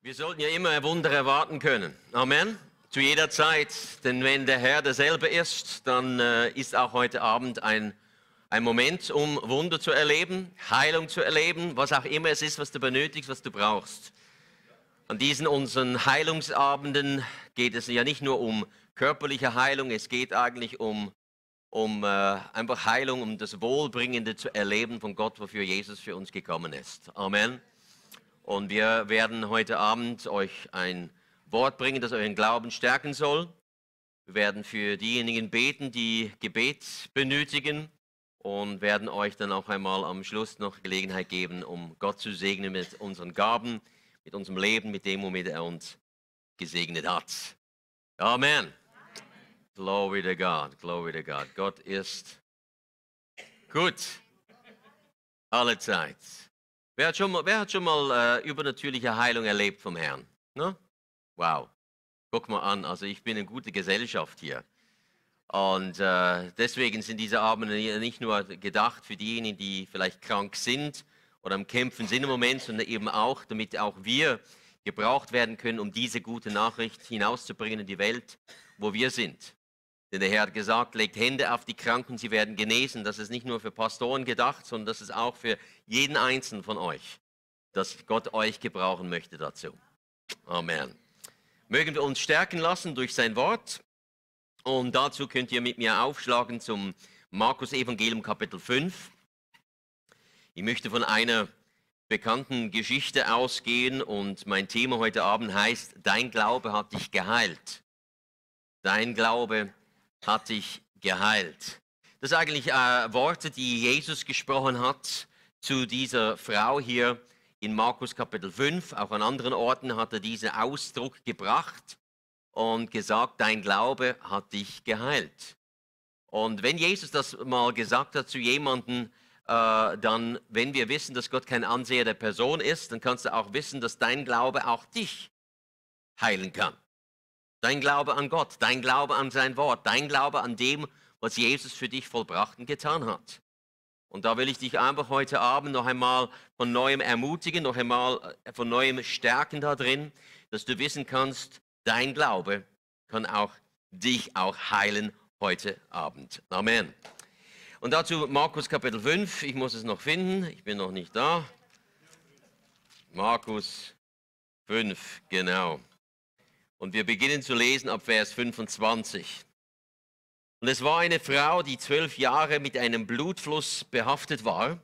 Wir sollten ja immer Wunder erwarten können. Amen. Zu jeder Zeit. Denn wenn der Herr derselbe ist, dann äh, ist auch heute Abend ein, ein Moment, um Wunder zu erleben, Heilung zu erleben, was auch immer es ist, was du benötigst, was du brauchst. An diesen unseren Heilungsabenden geht es ja nicht nur um körperliche Heilung, es geht eigentlich um, um äh, einfach Heilung, um das Wohlbringende zu erleben von Gott, wofür Jesus für uns gekommen ist. Amen. Und wir werden heute Abend euch ein Wort bringen, das euren Glauben stärken soll. Wir werden für diejenigen beten, die Gebet benötigen und werden euch dann auch einmal am Schluss noch Gelegenheit geben, um Gott zu segnen mit unseren Gaben mit unserem Leben, mit dem, womit er uns gesegnet hat. Amen. Glory to God, glory to God. Gott ist gut. Alle Zeit. Wer hat schon mal, wer hat schon mal äh, übernatürliche Heilung erlebt vom Herrn? Ne? Wow. Guck mal an, also ich bin in guter Gesellschaft hier. Und äh, deswegen sind diese Abende nicht nur gedacht für diejenigen, die vielleicht krank sind, oder am Kämpfen sind im Moment, sondern eben auch, damit auch wir gebraucht werden können, um diese gute Nachricht hinauszubringen in die Welt, wo wir sind. Denn der Herr hat gesagt, legt Hände auf die Kranken, sie werden genesen. Das ist nicht nur für Pastoren gedacht, sondern das ist auch für jeden Einzelnen von euch, dass Gott euch gebrauchen möchte dazu. Amen. Mögen wir uns stärken lassen durch sein Wort. Und dazu könnt ihr mit mir aufschlagen zum Markus Evangelium Kapitel 5. Ich möchte von einer bekannten Geschichte ausgehen und mein Thema heute Abend heißt, Dein Glaube hat dich geheilt. Dein Glaube hat dich geheilt. Das sind eigentlich äh, Worte, die Jesus gesprochen hat zu dieser Frau hier in Markus Kapitel 5. Auch an anderen Orten hat er diesen Ausdruck gebracht und gesagt, dein Glaube hat dich geheilt. Und wenn Jesus das mal gesagt hat zu jemandem, äh, dann, wenn wir wissen, dass Gott kein Anseher der Person ist, dann kannst du auch wissen, dass dein Glaube auch dich heilen kann. Dein Glaube an Gott, dein Glaube an sein Wort, dein Glaube an dem, was Jesus für dich vollbracht und getan hat. Und da will ich dich einfach heute Abend noch einmal von neuem ermutigen, noch einmal äh, von neuem stärken da drin, dass du wissen kannst, dein Glaube kann auch dich auch heilen heute Abend. Amen. Und dazu Markus Kapitel 5, ich muss es noch finden, ich bin noch nicht da. Markus 5, genau. Und wir beginnen zu lesen ab Vers 25. Und es war eine Frau, die zwölf Jahre mit einem Blutfluss behaftet war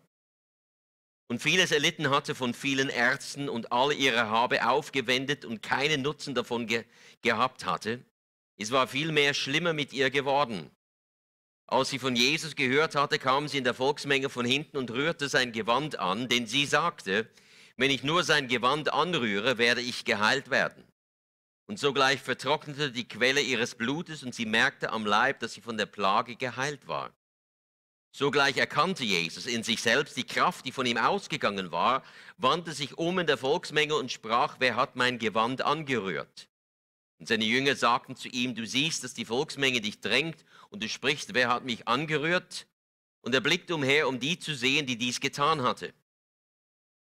und vieles erlitten hatte von vielen Ärzten und alle ihre Habe aufgewendet und keinen Nutzen davon ge gehabt hatte. Es war vielmehr schlimmer mit ihr geworden. Als sie von Jesus gehört hatte, kam sie in der Volksmenge von hinten und rührte sein Gewand an, denn sie sagte, wenn ich nur sein Gewand anrühre, werde ich geheilt werden. Und sogleich vertrocknete die Quelle ihres Blutes und sie merkte am Leib, dass sie von der Plage geheilt war. Sogleich erkannte Jesus in sich selbst die Kraft, die von ihm ausgegangen war, wandte sich um in der Volksmenge und sprach, wer hat mein Gewand angerührt? Und seine Jünger sagten zu ihm, du siehst, dass die Volksmenge dich drängt und du spricht, wer hat mich angerührt? Und er blickt umher, um die zu sehen, die dies getan hatte.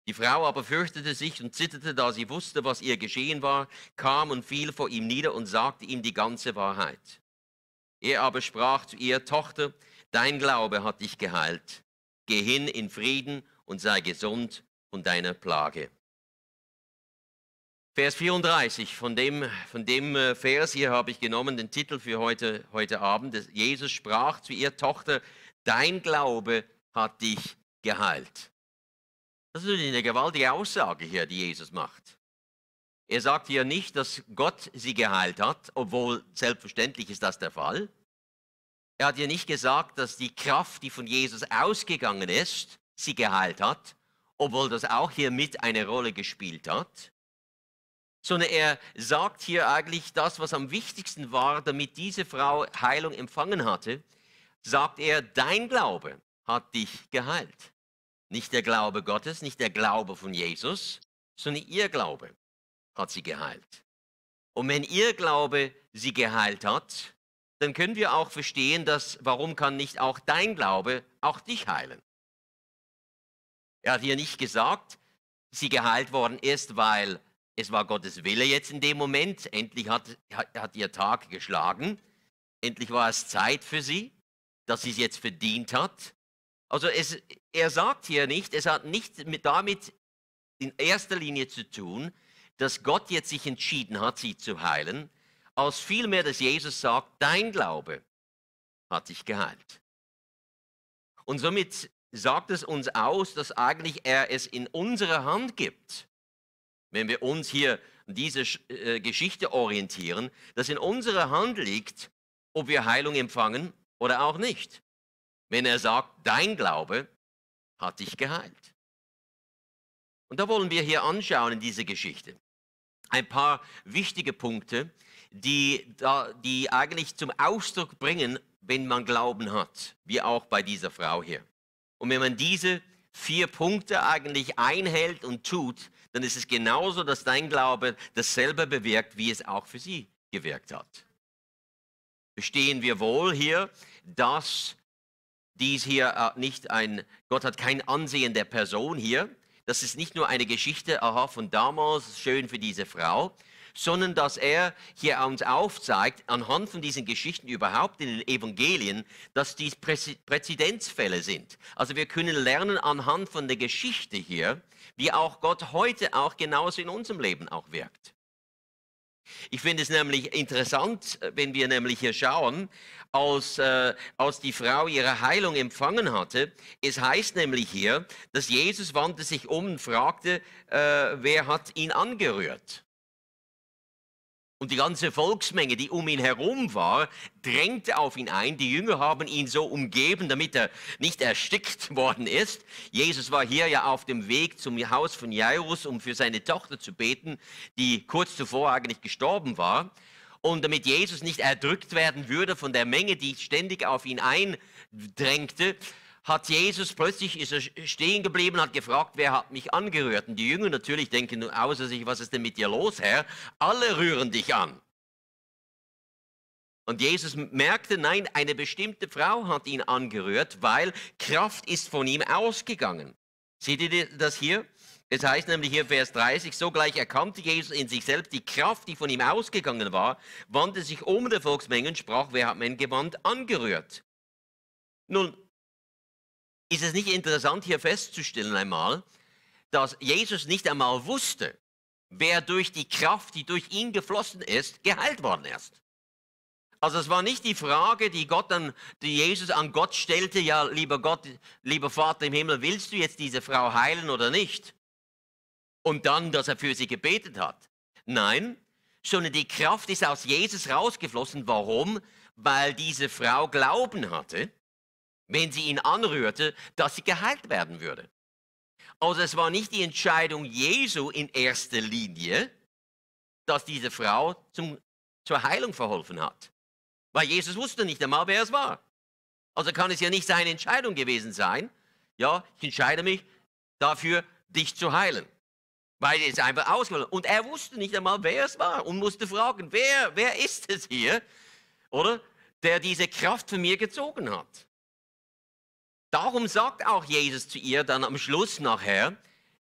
Die Frau aber fürchtete sich und zitterte, da sie wusste, was ihr geschehen war, kam und fiel vor ihm nieder und sagte ihm die ganze Wahrheit. Er aber sprach zu ihr, Tochter, dein Glaube hat dich geheilt. Geh hin in Frieden und sei gesund von deiner Plage. Vers 34, von dem, von dem äh, Vers hier habe ich genommen den Titel für heute, heute Abend. Jesus sprach zu ihr Tochter, dein Glaube hat dich geheilt. Das ist natürlich eine gewaltige Aussage hier, die Jesus macht. Er sagt hier nicht, dass Gott sie geheilt hat, obwohl selbstverständlich ist das der Fall. Er hat hier nicht gesagt, dass die Kraft, die von Jesus ausgegangen ist, sie geheilt hat, obwohl das auch hier mit eine Rolle gespielt hat sondern er sagt hier eigentlich das, was am wichtigsten war, damit diese Frau Heilung empfangen hatte, sagt er, dein Glaube hat dich geheilt. Nicht der Glaube Gottes, nicht der Glaube von Jesus, sondern ihr Glaube hat sie geheilt. Und wenn ihr Glaube sie geheilt hat, dann können wir auch verstehen, dass warum kann nicht auch dein Glaube auch dich heilen? Er hat hier nicht gesagt, sie geheilt worden ist, weil es war Gottes Wille jetzt in dem Moment. Endlich hat, hat, hat ihr Tag geschlagen. Endlich war es Zeit für sie, dass sie es jetzt verdient hat. Also es, er sagt hier nicht, es hat nicht mit, damit in erster Linie zu tun, dass Gott jetzt sich entschieden hat, sie zu heilen, als vielmehr, dass Jesus sagt, dein Glaube hat dich geheilt. Und somit sagt es uns aus, dass eigentlich er es in unserer Hand gibt, wenn wir uns hier an diese äh, Geschichte orientieren, dass in unserer Hand liegt, ob wir Heilung empfangen oder auch nicht. Wenn er sagt, dein Glaube hat dich geheilt. Und da wollen wir hier anschauen in dieser Geschichte ein paar wichtige Punkte, die, die eigentlich zum Ausdruck bringen, wenn man Glauben hat, wie auch bei dieser Frau hier. Und wenn man diese vier Punkte eigentlich einhält und tut, dann ist es genauso, dass dein Glaube dasselbe bewirkt, wie es auch für sie gewirkt hat. Verstehen wir wohl hier, dass dies hier äh, nicht ein, Gott hat kein Ansehen der Person hier. Das ist nicht nur eine Geschichte, aha, von damals, schön für diese Frau, sondern dass er hier uns aufzeigt, anhand von diesen Geschichten überhaupt in den Evangelien, dass dies Präzedenzfälle sind. Also wir können lernen anhand von der Geschichte hier, wie auch Gott heute auch genauso in unserem Leben auch wirkt. Ich finde es nämlich interessant, wenn wir nämlich hier schauen, als, äh, als die Frau ihre Heilung empfangen hatte. Es heißt nämlich hier, dass Jesus wandte sich um und fragte, äh, wer hat ihn angerührt? Und die ganze Volksmenge, die um ihn herum war, drängte auf ihn ein. Die Jünger haben ihn so umgeben, damit er nicht erstickt worden ist. Jesus war hier ja auf dem Weg zum Haus von Jairus, um für seine Tochter zu beten, die kurz zuvor eigentlich gestorben war. Und damit Jesus nicht erdrückt werden würde von der Menge, die ständig auf ihn eindrängte, hat Jesus plötzlich ist er stehen geblieben, hat gefragt, wer hat mich angerührt? Und die Jünger natürlich denken nur außer sich, was ist denn mit dir los, Herr? Alle rühren dich an. Und Jesus merkte, nein, eine bestimmte Frau hat ihn angerührt, weil Kraft ist von ihm ausgegangen. Seht ihr das hier? Es heißt nämlich hier Vers 30, sogleich erkannte Jesus in sich selbst die Kraft, die von ihm ausgegangen war, wandte sich um der Volksmenge und sprach, wer hat mein Gewand angerührt? Nun, ist es nicht interessant, hier festzustellen einmal, dass Jesus nicht einmal wusste, wer durch die Kraft, die durch ihn geflossen ist, geheilt worden ist. Also es war nicht die Frage, die, Gott an, die Jesus an Gott stellte, ja, lieber Gott, lieber Vater im Himmel, willst du jetzt diese Frau heilen oder nicht? Und dann, dass er für sie gebetet hat. Nein, sondern die Kraft ist aus Jesus rausgeflossen. Warum? Weil diese Frau Glauben hatte wenn sie ihn anrührte, dass sie geheilt werden würde. Also es war nicht die Entscheidung Jesu in erster Linie, dass diese Frau zum, zur Heilung verholfen hat. Weil Jesus wusste nicht einmal, wer es war. Also kann es ja nicht seine Entscheidung gewesen sein, ja, ich entscheide mich dafür, dich zu heilen. Weil er es einfach ausgelassen Und er wusste nicht einmal, wer es war und musste fragen, wer, wer ist es hier, oder, der diese Kraft von mir gezogen hat. Darum sagt auch Jesus zu ihr dann am Schluss nachher,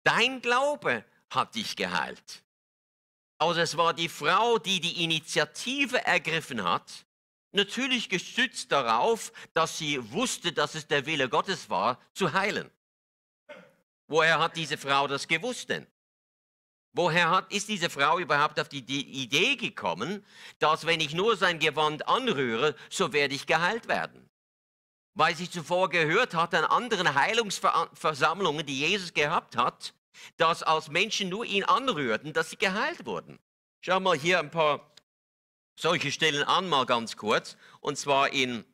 dein Glaube hat dich geheilt. Also es war die Frau, die die Initiative ergriffen hat, natürlich gestützt darauf, dass sie wusste, dass es der Wille Gottes war, zu heilen. Woher hat diese Frau das gewusst denn? Woher hat, ist diese Frau überhaupt auf die, die Idee gekommen, dass wenn ich nur sein Gewand anrühre, so werde ich geheilt werden? weil sie zuvor gehört hat an anderen Heilungsversammlungen, die Jesus gehabt hat, dass als Menschen nur ihn anrührten, dass sie geheilt wurden. Schau mal hier ein paar solche Stellen an, mal ganz kurz. Und zwar in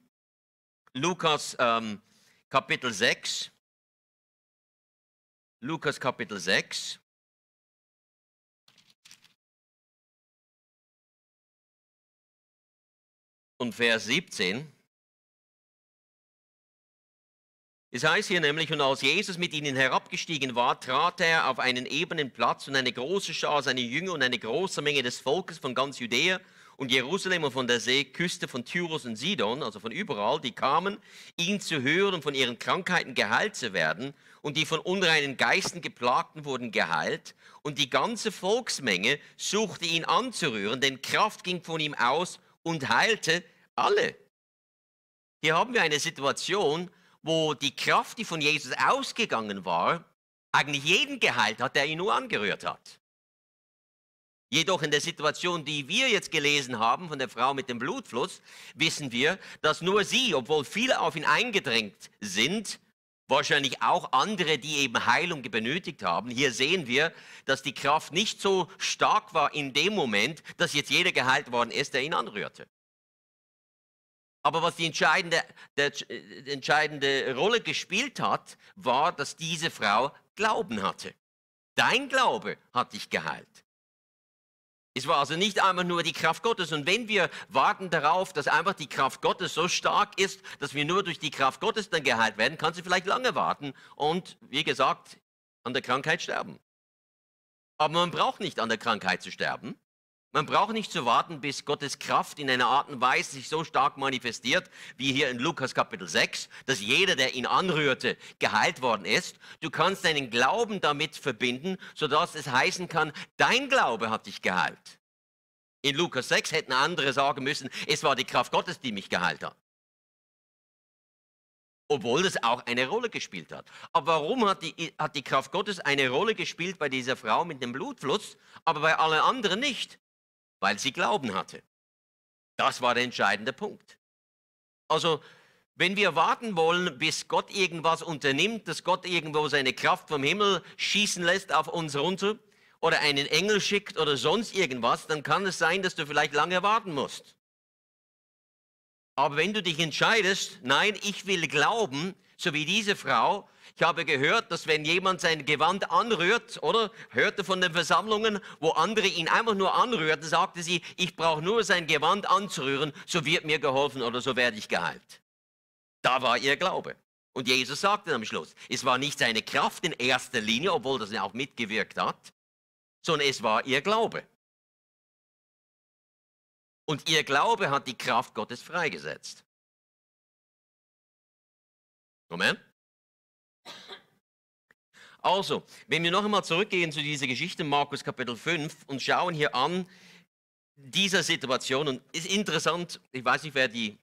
Lukas ähm, Kapitel 6. Lukas Kapitel 6. Und Vers 17. Es heißt hier nämlich, und als Jesus mit ihnen herabgestiegen war, trat er auf einen ebenen Platz und eine große Schar seine Jünger und eine große Menge des Volkes von ganz Judäa und Jerusalem und von der Seeküste von Tyrus und Sidon, also von überall, die kamen, ihn zu hören und von ihren Krankheiten geheilt zu werden. Und die von unreinen Geisten geplagten wurden geheilt. Und die ganze Volksmenge suchte ihn anzurühren, denn Kraft ging von ihm aus und heilte alle. Hier haben wir eine Situation, wo die Kraft, die von Jesus ausgegangen war, eigentlich jeden geheilt hat, der ihn nur angerührt hat. Jedoch in der Situation, die wir jetzt gelesen haben von der Frau mit dem Blutfluss, wissen wir, dass nur sie, obwohl viele auf ihn eingedrängt sind, wahrscheinlich auch andere, die eben Heilung benötigt haben. Hier sehen wir, dass die Kraft nicht so stark war in dem Moment, dass jetzt jeder geheilt worden ist, der ihn anrührte. Aber was die entscheidende, der, die äh, entscheidende Rolle gespielt hat, war, dass diese Frau Glauben hatte. Dein Glaube hat dich geheilt. Es war also nicht einmal nur die Kraft Gottes. Und wenn wir warten darauf, dass einfach die Kraft Gottes so stark ist, dass wir nur durch die Kraft Gottes dann geheilt werden, kannst du vielleicht lange warten und, wie gesagt, an der Krankheit sterben. Aber man braucht nicht an der Krankheit zu sterben. Man braucht nicht zu warten, bis Gottes Kraft in einer Art und Weise sich so stark manifestiert, wie hier in Lukas Kapitel 6, dass jeder, der ihn anrührte, geheilt worden ist. Du kannst deinen Glauben damit verbinden, sodass es heißen kann, dein Glaube hat dich geheilt. In Lukas 6 hätten andere sagen müssen, es war die Kraft Gottes, die mich geheilt hat. Obwohl das auch eine Rolle gespielt hat. Aber warum hat die, hat die Kraft Gottes eine Rolle gespielt bei dieser Frau mit dem Blutfluss, aber bei allen anderen nicht? weil sie Glauben hatte. Das war der entscheidende Punkt. Also, wenn wir warten wollen, bis Gott irgendwas unternimmt, dass Gott irgendwo seine Kraft vom Himmel schießen lässt auf uns runter oder einen Engel schickt oder sonst irgendwas, dann kann es sein, dass du vielleicht lange warten musst. Aber wenn du dich entscheidest, nein, ich will glauben, so wie diese Frau, ich habe gehört, dass wenn jemand sein Gewand anrührt, oder hörte von den Versammlungen, wo andere ihn einfach nur anrührten, sagte sie, ich brauche nur sein Gewand anzurühren, so wird mir geholfen oder so werde ich geheilt. Da war ihr Glaube. Und Jesus sagte am Schluss, es war nicht seine Kraft in erster Linie, obwohl das ja auch mitgewirkt hat, sondern es war ihr Glaube. Und ihr Glaube hat die Kraft Gottes freigesetzt. Moment. Also, wenn wir noch einmal zurückgehen zu dieser Geschichte Markus Kapitel 5 und schauen hier an dieser Situation und ist interessant, ich weiß nicht, wer die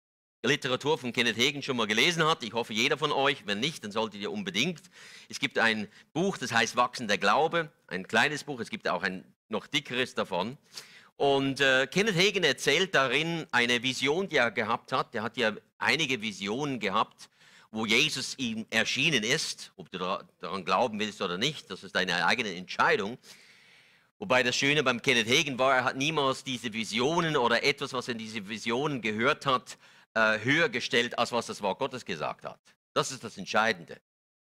Literatur von Kenneth Hagen schon mal gelesen hat. Ich hoffe, jeder von euch. Wenn nicht, dann solltet ihr unbedingt. Es gibt ein Buch, das heißt Wachsen der Glaube, ein kleines Buch. Es gibt auch ein noch dickeres davon. Und äh, Kenneth Hagen erzählt darin eine Vision, die er gehabt hat. Er hat ja einige Visionen gehabt, wo Jesus ihm erschienen ist. Ob du daran glauben willst oder nicht, das ist deine eigene Entscheidung. Wobei das Schöne beim Kenneth Hagen war, er hat niemals diese Visionen oder etwas, was er in diese Visionen gehört hat, äh, höher gestellt, als was das Wort Gottes gesagt hat. Das ist das Entscheidende.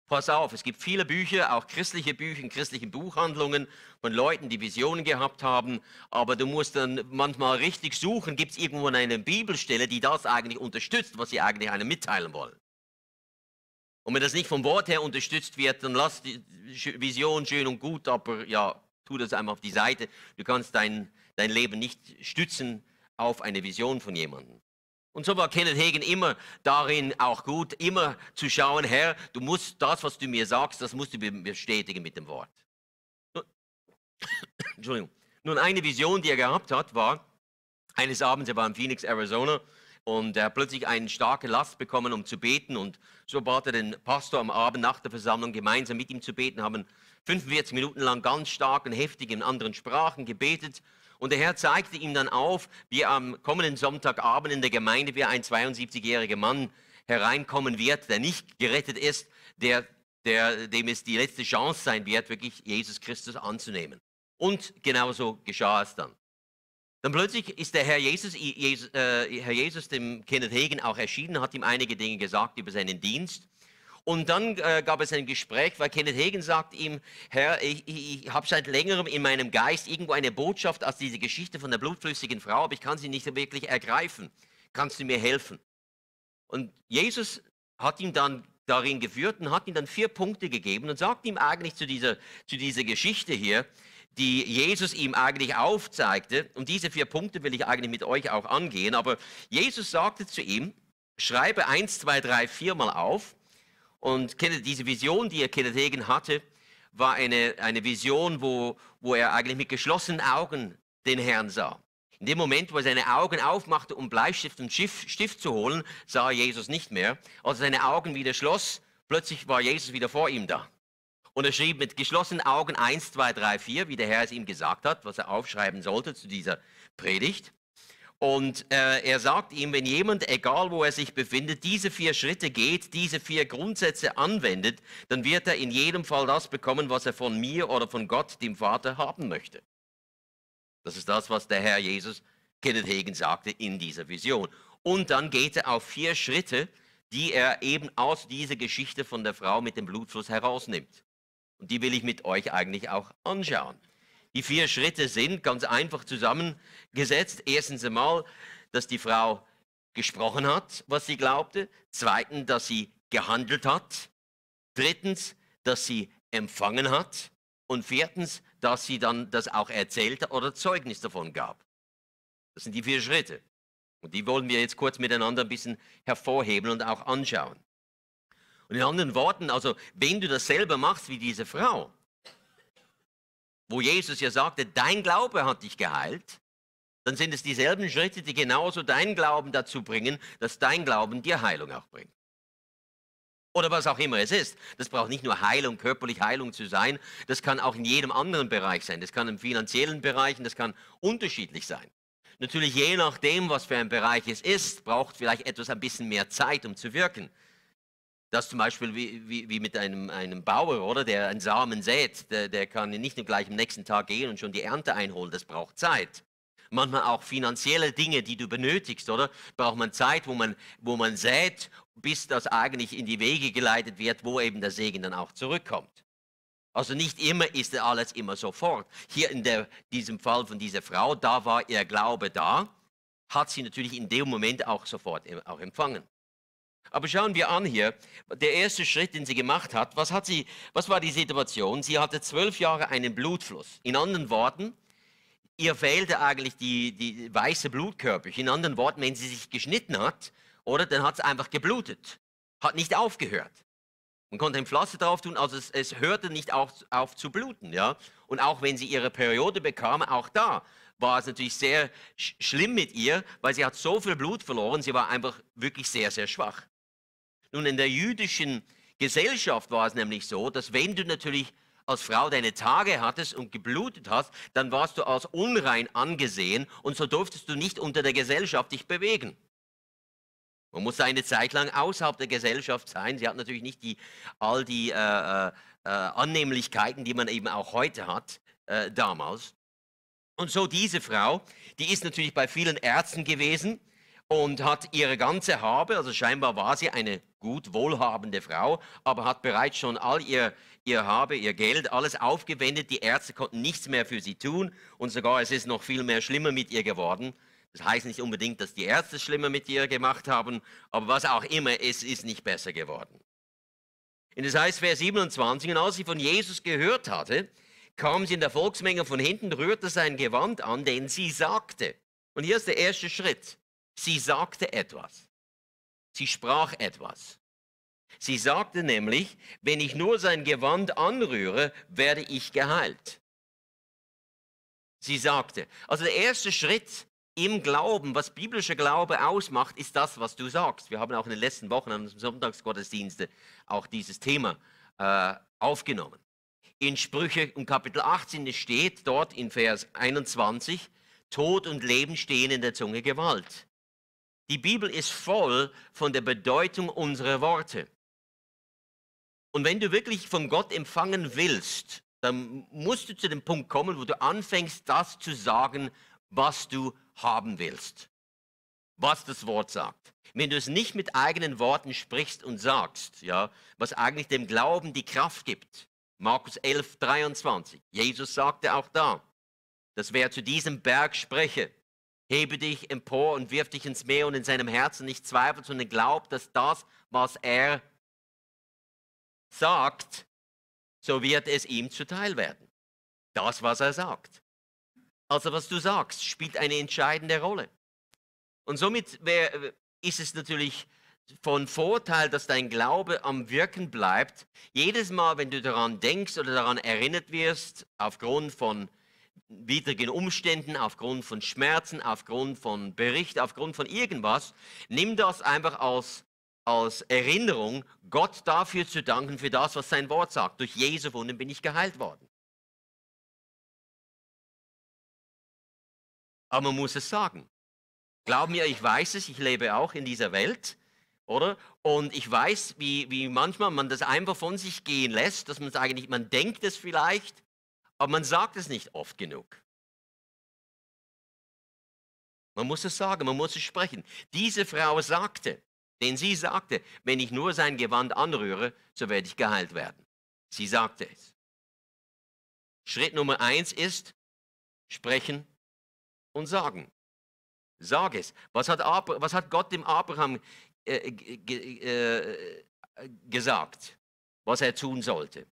Pass auf, es gibt viele Bücher, auch christliche Bücher, christliche Buchhandlungen von Leuten, die Visionen gehabt haben, aber du musst dann manchmal richtig suchen, gibt es irgendwo eine Bibelstelle, die das eigentlich unterstützt, was sie eigentlich einem mitteilen wollen. Und wenn das nicht vom Wort her unterstützt wird, dann lass die Vision schön und gut, aber ja, tu das einmal auf die Seite. Du kannst dein, dein Leben nicht stützen auf eine Vision von jemandem. Und so war Kenneth Hagen immer darin auch gut, immer zu schauen, Herr, du musst das, was du mir sagst, das musst du bestätigen mit dem Wort. Entschuldigung. Nun, eine Vision, die er gehabt hat, war, eines Abends, er war in Phoenix, Arizona, und er hat plötzlich eine starke Last bekommen, um zu beten. Und so bat er den Pastor am Abend nach der Versammlung gemeinsam mit ihm zu beten, haben 45 Minuten lang ganz stark und heftig in anderen Sprachen gebetet. Und der Herr zeigte ihm dann auf, wie am kommenden Sonntagabend in der Gemeinde wie ein 72-jähriger Mann hereinkommen wird, der nicht gerettet ist, der, der, dem es die letzte Chance sein wird, wirklich Jesus Christus anzunehmen. Und genauso geschah es dann. Dann plötzlich ist der Herr Jesus, Jesus äh, Herr Jesus dem Kenneth Hagen auch erschienen, hat ihm einige Dinge gesagt über seinen Dienst. Und dann äh, gab es ein Gespräch, weil Kenneth Hagen sagt ihm, Herr, ich, ich, ich habe seit längerem in meinem Geist irgendwo eine Botschaft als diese Geschichte von der blutflüssigen Frau, aber ich kann sie nicht wirklich ergreifen. Kannst du mir helfen? Und Jesus hat ihn dann darin geführt und hat ihm dann vier Punkte gegeben und sagt ihm eigentlich zu dieser, zu dieser Geschichte hier, die Jesus ihm eigentlich aufzeigte, und diese vier Punkte will ich eigentlich mit euch auch angehen, aber Jesus sagte zu ihm, schreibe eins, zwei, drei, viermal auf und diese Vision, die er Kenneth Hagen hatte, war eine, eine Vision, wo, wo er eigentlich mit geschlossenen Augen den Herrn sah. In dem Moment, wo er seine Augen aufmachte, um Bleistift und Stift, Stift zu holen, sah er Jesus nicht mehr. Als er seine Augen wieder schloss, plötzlich war Jesus wieder vor ihm da. Und er schrieb mit geschlossenen Augen 1, 2, 3, 4, wie der Herr es ihm gesagt hat, was er aufschreiben sollte zu dieser Predigt. Und äh, er sagt ihm, wenn jemand, egal wo er sich befindet, diese vier Schritte geht, diese vier Grundsätze anwendet, dann wird er in jedem Fall das bekommen, was er von mir oder von Gott, dem Vater, haben möchte. Das ist das, was der Herr Jesus, Kenneth Hagen, sagte in dieser Vision. Und dann geht er auf vier Schritte, die er eben aus dieser Geschichte von der Frau mit dem Blutfluss herausnimmt. Und die will ich mit euch eigentlich auch anschauen. Die vier Schritte sind ganz einfach zusammengesetzt. Erstens einmal, dass die Frau gesprochen hat, was sie glaubte. Zweitens, dass sie gehandelt hat. Drittens, dass sie empfangen hat. Und viertens, dass sie dann das auch erzählte oder Zeugnis davon gab. Das sind die vier Schritte. Und die wollen wir jetzt kurz miteinander ein bisschen hervorheben und auch anschauen. Und in anderen Worten, also wenn du das selber machst wie diese Frau, wo Jesus ja sagte, dein Glaube hat dich geheilt, dann sind es dieselben Schritte, die genauso dein Glauben dazu bringen, dass dein Glauben dir Heilung auch bringt. Oder was auch immer es ist. Das braucht nicht nur Heilung, körperlich Heilung zu sein, das kann auch in jedem anderen Bereich sein. Das kann im finanziellen Bereich und das kann unterschiedlich sein. Natürlich je nachdem, was für ein Bereich es ist, braucht vielleicht etwas ein bisschen mehr Zeit, um zu wirken. Das zum Beispiel wie, wie, wie, mit einem, einem Bauer, oder? Der einen Samen sät, der, der kann nicht gleich am nächsten Tag gehen und schon die Ernte einholen. Das braucht Zeit. Manchmal auch finanzielle Dinge, die du benötigst, oder? Braucht man Zeit, wo man, wo man sät, bis das eigentlich in die Wege geleitet wird, wo eben der Segen dann auch zurückkommt. Also nicht immer ist alles immer sofort. Hier in der, diesem Fall von dieser Frau, da war ihr Glaube da, hat sie natürlich in dem Moment auch sofort äh, auch empfangen. Aber schauen wir an hier, der erste Schritt, den sie gemacht hat, was, hat sie, was war die Situation? Sie hatte zwölf Jahre einen Blutfluss. In anderen Worten, ihr fehlte eigentlich die, die weiße Blutkörperchen. In anderen Worten, wenn sie sich geschnitten hat, oder dann hat es einfach geblutet, hat nicht aufgehört. Man konnte ein Pflaster drauf tun, also es, es hörte nicht auf, auf, zu bluten. Ja? Und auch wenn sie ihre Periode bekam, auch da war es natürlich sehr sch schlimm mit ihr, weil sie hat so viel Blut verloren, sie war einfach wirklich sehr, sehr schwach. Nun, in der jüdischen Gesellschaft war es nämlich so, dass wenn du natürlich als Frau deine Tage hattest und geblutet hast, dann warst du als unrein angesehen und so durftest du nicht unter der Gesellschaft dich bewegen. Man musste eine Zeit lang außerhalb der Gesellschaft sein. Sie hat natürlich nicht die, all die äh, äh, äh, Annehmlichkeiten, die man eben auch heute hat, äh, damals. Und so diese Frau, die ist natürlich bei vielen Ärzten gewesen, und hat ihre ganze Habe, also scheinbar war sie eine gut wohlhabende Frau, aber hat bereits schon all ihr, ihr Habe, ihr Geld, alles aufgewendet. Die Ärzte konnten nichts mehr für sie tun und sogar es ist noch viel mehr schlimmer mit ihr geworden. Das heißt nicht unbedingt, dass die Ärzte schlimmer mit ihr gemacht haben, aber was auch immer, es ist nicht besser geworden. Und das heißt, Vers 27, und als sie von Jesus gehört hatte, kam sie in der Volksmenge von hinten, rührte sein Gewand an, denn sie sagte, und hier ist der erste Schritt, Sie sagte etwas. Sie sprach etwas. Sie sagte nämlich, wenn ich nur sein Gewand anrühre, werde ich geheilt. Sie sagte, also der erste Schritt im Glauben, was biblischer Glaube ausmacht, ist das, was du sagst. Wir haben auch in den letzten Wochen an unseren Sonntagsgottesdiensten auch dieses Thema äh, aufgenommen. In Sprüche um Kapitel 18 steht dort in Vers 21, Tod und Leben stehen in der Zunge Gewalt. Die Bibel ist voll von der Bedeutung unserer Worte. Und wenn du wirklich von Gott empfangen willst, dann musst du zu dem Punkt kommen, wo du anfängst, das zu sagen, was du haben willst. Was das Wort sagt. Wenn du es nicht mit eigenen Worten sprichst und sagst, ja, was eigentlich dem Glauben die Kraft gibt. Markus 11, 23. Jesus sagte auch da, dass wer zu diesem Berg spreche, hebe dich empor und wirf dich ins Meer und in seinem Herzen nicht zweifelt, sondern glaub, dass das, was er sagt, so wird es ihm zuteil werden. Das, was er sagt. Also was du sagst, spielt eine entscheidende Rolle. Und somit wär, äh, ist es natürlich von Vorteil, dass dein Glaube am Wirken bleibt. Jedes Mal, wenn du daran denkst oder daran erinnert wirst, aufgrund von widrigen Umständen, aufgrund von Schmerzen, aufgrund von Bericht, aufgrund von irgendwas, nimm das einfach als, aus Erinnerung, Gott dafür zu danken, für das, was sein Wort sagt. Durch Jesu Wunden bin ich geheilt worden. Aber man muss es sagen. Glaub mir, ich weiß es, ich lebe auch in dieser Welt, oder? Und ich weiß, wie, wie manchmal man das einfach von sich gehen lässt, dass man es eigentlich, man denkt es vielleicht, aber man sagt es nicht oft genug. Man muss es sagen, man muss es sprechen. Diese Frau sagte, denn sie sagte, wenn ich nur sein Gewand anrühre, so werde ich geheilt werden. Sie sagte es. Schritt Nummer eins ist sprechen und sagen. Sag es. Was hat, Ab was hat Gott dem Abraham äh, äh, gesagt, was er tun sollte?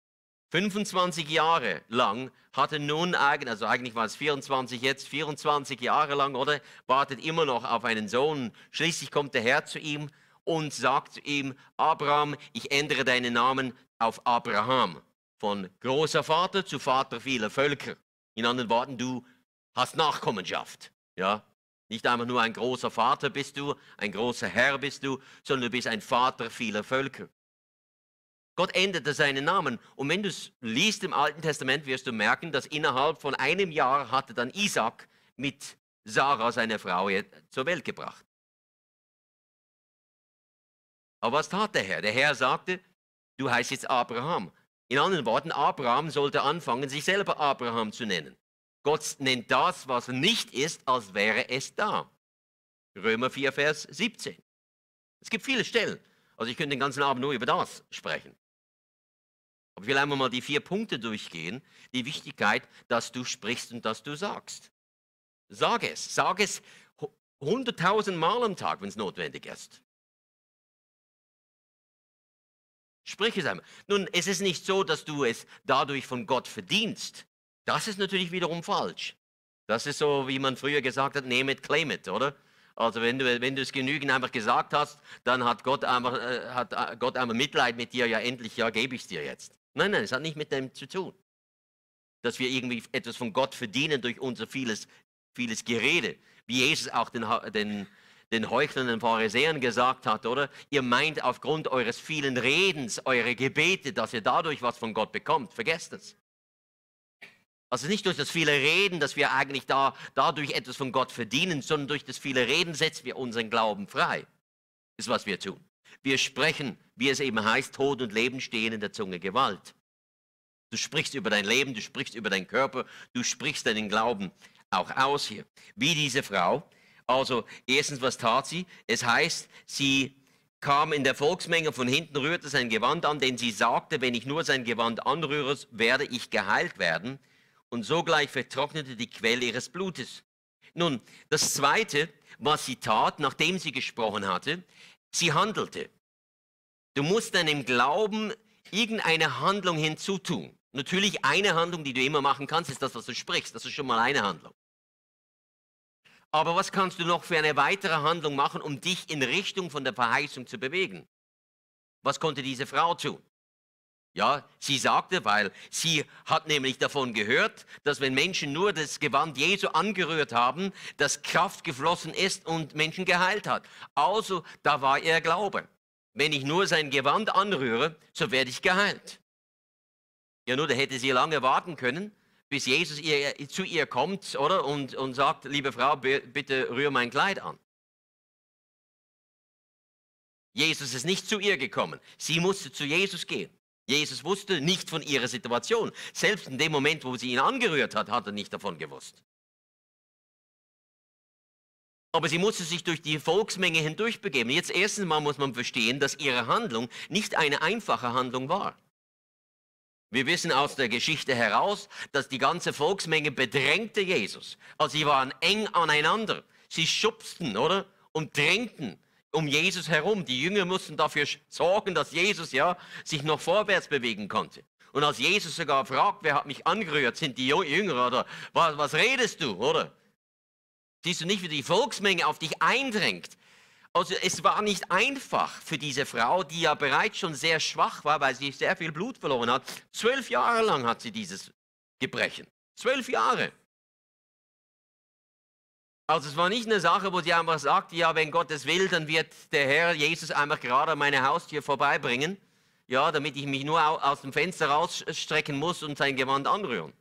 25 Jahre lang hatte nun, eigentlich, also eigentlich war es 24 jetzt, 24 Jahre lang, oder? Wartet immer noch auf einen Sohn. Schließlich kommt der Herr zu ihm und sagt zu ihm, Abraham, ich ändere deinen Namen auf Abraham. Von großer Vater zu Vater vieler Völker. In anderen Worten, du hast Nachkommenschaft. Ja? Nicht einfach nur ein großer Vater bist du, ein großer Herr bist du, sondern du bist ein Vater vieler Völker. Gott änderte seinen Namen. Und wenn du es liest im Alten Testament, wirst du merken, dass innerhalb von einem Jahr hatte dann Isaac mit Sarah, seine Frau, zur Welt gebracht. Aber was tat der Herr? Der Herr sagte, du heißt jetzt Abraham. In anderen Worten, Abraham sollte anfangen, sich selber Abraham zu nennen. Gott nennt das, was nicht ist, als wäre es da. Römer 4, Vers 17. Es gibt viele Stellen. Also ich könnte den ganzen Abend nur über das sprechen. Aber ich will einmal mal die vier Punkte durchgehen. Die Wichtigkeit, dass du sprichst und dass du sagst. Sag es. Sag es 100.000 Mal am Tag, wenn es notwendig ist. Sprich es einmal. Nun, es ist nicht so, dass du es dadurch von Gott verdienst. Das ist natürlich wiederum falsch. Das ist so, wie man früher gesagt hat, name it, claim it, oder? Also wenn du, wenn du es genügend einfach gesagt hast, dann hat Gott einmal, äh, hat äh, Gott einmal Mitleid mit dir, ja endlich, ja gebe ich es dir jetzt. Nein, nein, es hat nicht mit dem zu tun, dass wir irgendwie etwas von Gott verdienen durch unser vieles, vieles Gerede. Wie Jesus auch den, den, den Heuchlern, Pharisäern gesagt hat, oder? Ihr meint aufgrund eures vielen Redens, eure Gebete, dass ihr dadurch was von Gott bekommt. Vergesst es. Also nicht durch das viele Reden, dass wir eigentlich da, dadurch etwas von Gott verdienen, sondern durch das viele Reden setzen wir unseren Glauben frei. Ist, was wir tun. Wir sprechen, wie es eben heißt, Tod und Leben stehen in der Zunge Gewalt. Du sprichst über dein Leben, du sprichst über deinen Körper, du sprichst deinen Glauben auch aus hier. Wie diese Frau. Also erstens, was tat sie? Es heißt, sie kam in der Volksmenge von hinten, rührte sein Gewand an, denn sie sagte, wenn ich nur sein Gewand anrühre, werde ich geheilt werden. Und sogleich vertrocknete die Quelle ihres Blutes. Nun, das Zweite, was sie tat, nachdem sie gesprochen hatte, Sie handelte. Du musst deinem Glauben irgendeine Handlung hinzutun. Natürlich eine Handlung, die du immer machen kannst, ist das, was du sprichst. Das ist schon mal eine Handlung. Aber was kannst du noch für eine weitere Handlung machen, um dich in Richtung von der Verheißung zu bewegen? Was konnte diese Frau tun? Ja, sie sagte, weil sie hat nämlich davon gehört, dass wenn Menschen nur das Gewand Jesu angerührt haben, dass Kraft geflossen ist und Menschen geheilt hat. Also, da war ihr Glaube. Wenn ich nur sein Gewand anrühre, so werde ich geheilt. Ja, nur da hätte sie lange warten können, bis Jesus ihr, zu ihr kommt, oder? Und, und sagt, liebe Frau, bitte rühr mein Kleid an. Jesus ist nicht zu ihr gekommen. Sie musste zu Jesus gehen. Jesus wusste nicht von ihrer Situation. Selbst in dem Moment, wo sie ihn angerührt hat, hat er nicht davon gewusst. Aber sie musste sich durch die Volksmenge hindurchbegeben. Jetzt erstens mal muss man verstehen, dass ihre Handlung nicht eine einfache Handlung war. Wir wissen aus der Geschichte heraus, dass die ganze Volksmenge bedrängte Jesus. Also sie waren eng aneinander. Sie schubsten, oder? Und drängten um Jesus herum. Die Jünger mussten dafür sorgen, dass Jesus ja sich noch vorwärts bewegen konnte. Und als Jesus sogar fragt, wer hat mich angerührt, sind die Jünger oder was, was redest du, oder? Siehst du nicht, wie die Volksmenge auf dich eindringt? Also es war nicht einfach für diese Frau, die ja bereits schon sehr schwach war, weil sie sehr viel Blut verloren hat. Zwölf Jahre lang hat sie dieses Gebrechen. Zwölf Jahre. Also es war nicht eine Sache, wo sie einfach sagte, ja, wenn Gott es will, dann wird der Herr Jesus einfach gerade an meine Haustür vorbeibringen, ja, damit ich mich nur aus dem Fenster rausstrecken muss und sein Gewand anrühren.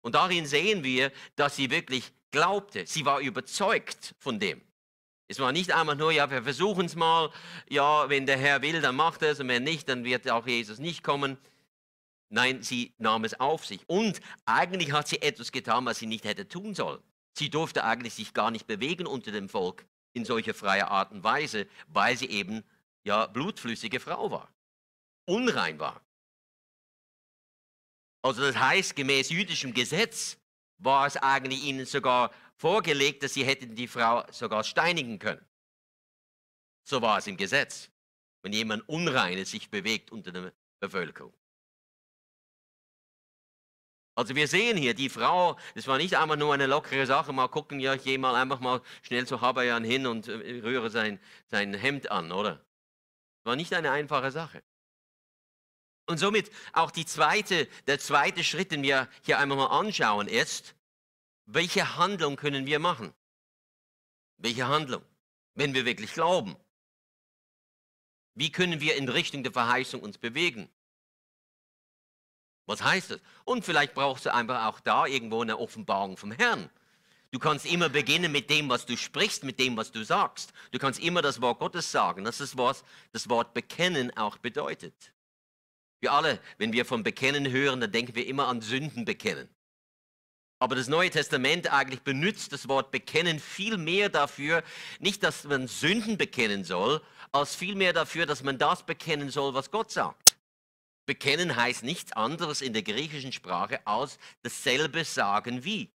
Und darin sehen wir, dass sie wirklich glaubte, sie war überzeugt von dem. Es war nicht einfach nur, ja, wir versuchen es mal, ja, wenn der Herr will, dann macht er es und wenn nicht, dann wird auch Jesus nicht kommen. Nein, sie nahm es auf sich. Und eigentlich hat sie etwas getan, was sie nicht hätte tun sollen. Sie durfte eigentlich sich gar nicht bewegen unter dem Volk in solcher freier Art und Weise, weil sie eben ja blutflüssige Frau war, unrein war. Also das heißt, gemäß jüdischem Gesetz war es eigentlich ihnen sogar vorgelegt, dass sie hätten die Frau sogar steinigen können. So war es im Gesetz, wenn jemand Unreines sich bewegt unter der Bevölkerung. Also wir sehen hier, die Frau, das war nicht einfach nur eine lockere Sache, mal gucken, ja, ich gehe mal einfach mal schnell zu Habajan hin und äh, rühre sein, sein Hemd an, oder? Es war nicht eine einfache Sache. Und somit auch die zweite, der zweite Schritt, den wir hier einmal mal anschauen, ist, welche Handlung können wir machen? Welche Handlung? Wenn wir wirklich glauben. Wie können wir in Richtung der Verheißung uns bewegen? Was heißt das? Und vielleicht brauchst du einfach auch da irgendwo eine Offenbarung vom Herrn. Du kannst immer beginnen mit dem, was du sprichst, mit dem, was du sagst. Du kannst immer das Wort Gottes sagen. Das ist was das Wort bekennen auch bedeutet. Wir alle, wenn wir von bekennen hören, dann denken wir immer an Sünden bekennen. Aber das Neue Testament eigentlich benutzt das Wort bekennen viel mehr dafür, nicht dass man Sünden bekennen soll, als vielmehr dafür, dass man das bekennen soll, was Gott sagt. Bekennen heißt nichts anderes in der griechischen Sprache als dasselbe sagen wie.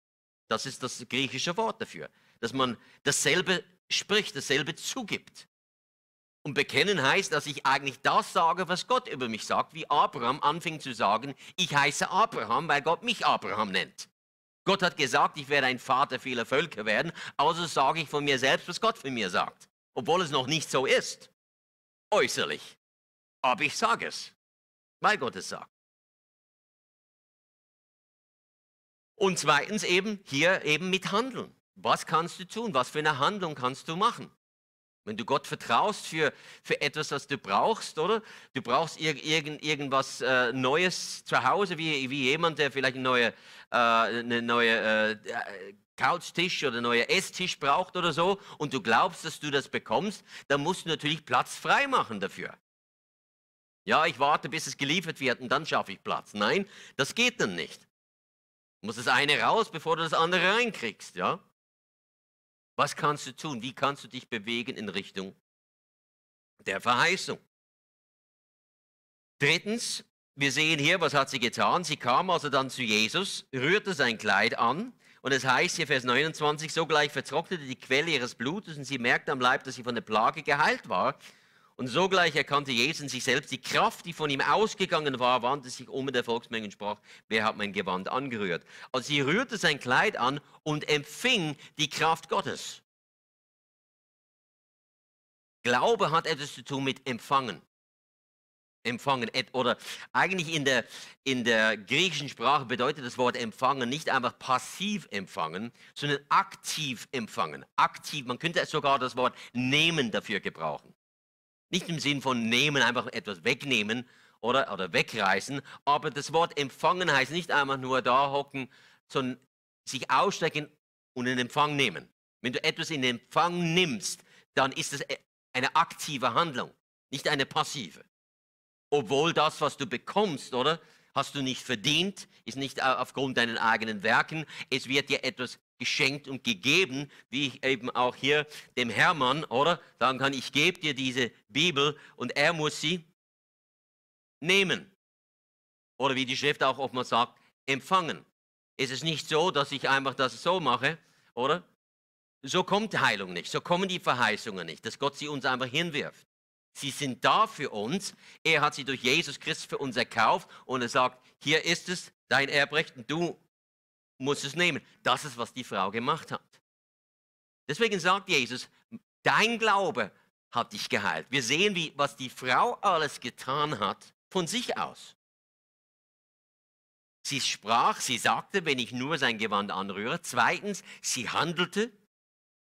Das ist das griechische Wort dafür, dass man dasselbe spricht, dasselbe zugibt. Und bekennen heißt, dass ich eigentlich das sage, was Gott über mich sagt, wie Abraham anfing zu sagen, ich heiße Abraham, weil Gott mich Abraham nennt. Gott hat gesagt, ich werde ein Vater vieler Völker werden, also sage ich von mir selbst, was Gott von mir sagt, obwohl es noch nicht so ist, äußerlich. Aber ich sage es weil Gottes es sagt. Und zweitens eben hier eben mit Handeln. Was kannst du tun? Was für eine Handlung kannst du machen? Wenn du Gott vertraust für, für etwas, was du brauchst, oder? Du brauchst irg irgend, irgendwas äh, Neues zu Hause, wie, wie jemand, der vielleicht eine neue, äh, eine neue äh, Couchtisch oder einen neuen Esstisch braucht oder so, und du glaubst, dass du das bekommst, dann musst du natürlich Platz frei machen dafür. Ja, ich warte, bis es geliefert wird und dann schaffe ich Platz. Nein, das geht dann nicht. Du musst das eine raus, bevor du das andere reinkriegst, ja? Was kannst du tun? Wie kannst du dich bewegen in Richtung der Verheißung? Drittens, wir sehen hier, was hat sie getan? Sie kam also dann zu Jesus, rührte sein Kleid an und es heißt hier Vers 29, sogleich vertrocknete die Quelle ihres Blutes und sie merkte am Leib, dass sie von der Plage geheilt war. Und sogleich erkannte Jesus in sich selbst, die Kraft, die von ihm ausgegangen war, wandte sich um in der Volksmenge und sprach, wer hat mein Gewand angerührt? Also sie rührte sein Kleid an und empfing die Kraft Gottes. Glaube hat etwas zu tun mit Empfangen. Empfangen oder eigentlich in der, in der griechischen Sprache bedeutet das Wort empfangen nicht einfach passiv empfangen, sondern aktiv empfangen. Aktiv, man könnte sogar das Wort nehmen dafür gebrauchen. Nicht im Sinn von nehmen, einfach etwas wegnehmen oder, oder wegreißen, aber das Wort empfangen heißt nicht einfach nur da hocken, sondern sich ausstrecken und in Empfang nehmen. Wenn du etwas in Empfang nimmst, dann ist es e-, eine aktive Handlung, nicht eine passive. Obwohl das, was du bekommst, oder? Hast du nicht verdient, ist nicht aufgrund deinen eigenen Werken. Es wird dir etwas geschenkt und gegeben, wie ich eben auch hier dem Hermann, oder? Sagen kann, ich gebe dir diese Bibel und er muss sie nehmen. Oder wie die Schrift auch oftmals sagt, empfangen. Es ist nicht so, dass ich einfach das so mache, oder? So kommt die Heilung nicht, so kommen die Verheißungen nicht, dass Gott sie uns einfach hinwirft. Sie sind da für uns. Er hat sie durch Jesus Christus für uns erkauft und er sagt, hier ist es, dein Erbrecht und du musst es nehmen. Das ist, was die Frau gemacht hat. Deswegen sagt Jesus, dein Glaube hat dich geheilt. Wir sehen, wie, was die Frau alles getan hat von sich aus. Sie sprach, sie sagte, wenn ich nur sein Gewand anrühre. Zweitens, sie handelte.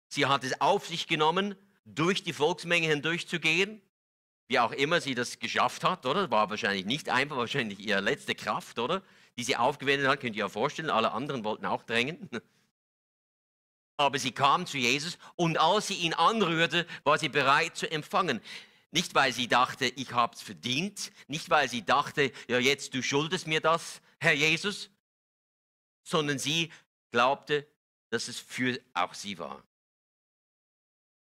Sie hat es auf sich genommen, durch die Volksmenge hindurchzugehen. Wie auch immer sie das geschafft hat, oder? War wahrscheinlich nicht einfach, wahrscheinlich ihre letzte Kraft, oder? die sie aufgewendet hat, könnt ihr euch vorstellen, alle anderen wollten auch drängen. Aber sie kam zu Jesus und als sie ihn anrührte, war sie bereit zu empfangen. Nicht, weil sie dachte, ich habe es verdient, nicht, weil sie dachte, ja jetzt du schuldest mir das, Herr Jesus, sondern sie glaubte, dass es für auch sie war.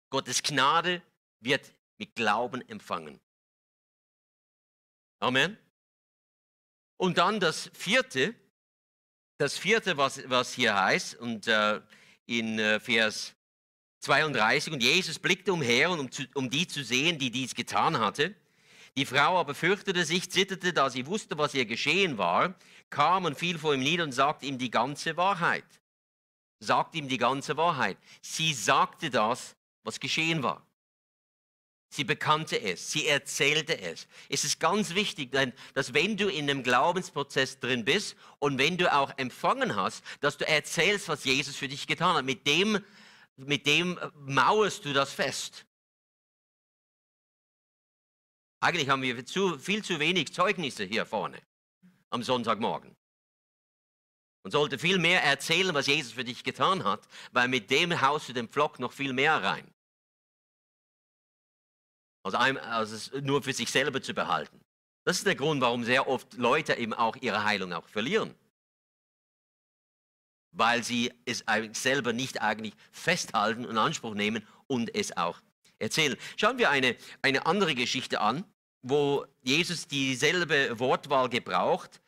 Gottes Gnade wird mit Glauben empfangen. Amen. Und dann das vierte, das vierte, was, was hier heißt, und äh, in äh, Vers 32, und Jesus blickte umher, um, um die zu sehen, die dies getan hatte. Die Frau aber fürchtete sich, zitterte, da sie wusste, was ihr geschehen war, kam und fiel vor ihm nieder und sagte ihm die ganze Wahrheit. Sagt ihm die ganze Wahrheit. Sie sagte das, was geschehen war. Sie bekannte es, sie erzählte es. Es ist ganz wichtig, dass wenn du in einem Glaubensprozess drin bist und wenn du auch empfangen hast, dass du erzählst, was Jesus für dich getan hat. Mit dem, mit dem äh, mauerst du das fest. Eigentlich haben wir zu, viel zu wenig Zeugnisse hier vorne am Sonntagmorgen. Man sollte viel mehr erzählen, was Jesus für dich getan hat, weil mit dem haust du den Pflock noch viel mehr rein. Also, ein, also nur für sich selber zu behalten. Das ist der Grund, warum sehr oft Leute eben auch ihre Heilung auch verlieren. Weil sie es selber nicht eigentlich festhalten und Anspruch nehmen und es auch erzählen. Schauen wir eine, eine andere Geschichte an, wo Jesus dieselbe Wortwahl gebraucht.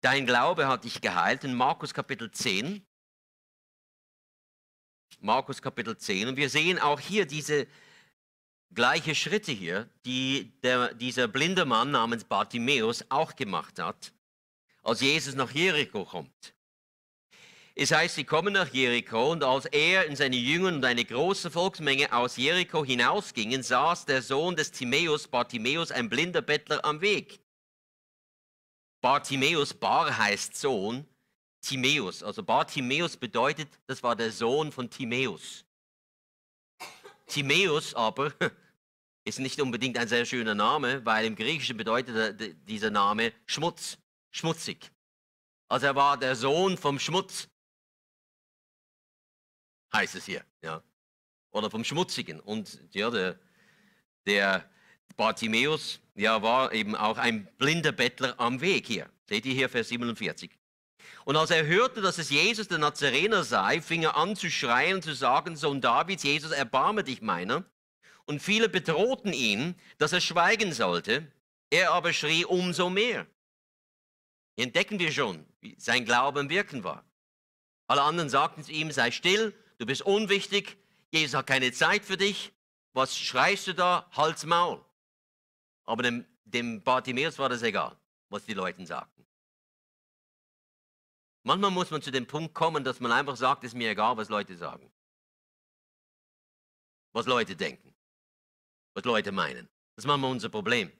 Dein Glaube hat dich geheilt in Markus Kapitel 10. Markus Kapitel 10. Und wir sehen auch hier diese, gleiche Schritte hier, die der, dieser blinde Mann namens Bartimäus auch gemacht hat, als Jesus nach Jericho kommt. Es heißt, sie kommen nach Jericho und als er und seine Jünger und eine große Volksmenge aus Jericho hinausgingen, saß der Sohn des Timäus, Bartimäus, ein blinder Bettler am Weg. Bartimäus, Bar heißt Sohn, Timäus. Also Bartimäus bedeutet, das war der Sohn von Timäus. Timäus aber ist nicht unbedingt ein sehr schöner Name, weil im Griechischen bedeutet dieser Name Schmutz, schmutzig. Also er war der Sohn vom Schmutz, heißt es hier, ja. Oder vom Schmutzigen. Und ja, der, der Bartimäus ja, war eben auch ein blinder Bettler am Weg hier. Seht ihr hier Vers 47. Und als er hörte, dass es Jesus der Nazarener sei, fing er an zu schreien und zu sagen, Sohn Davids, Jesus, erbarme dich meiner. Und viele bedrohten ihn, dass er schweigen sollte. Er aber schrie umso mehr. Hier entdecken wir schon, wie sein Glaube im Wirken war. Alle anderen sagten zu ihm, sei still, du bist unwichtig, Jesus hat keine Zeit für dich, was schreist du da, halt's Maul. Aber dem, dem Bartimäus war das egal, was die Leute sagten. Manchmal muss man zu dem Punkt kommen, dass man einfach sagt, es ist mir egal, was Leute sagen. Was Leute denken. Was Leute meinen. Das ist manchmal unser Problem.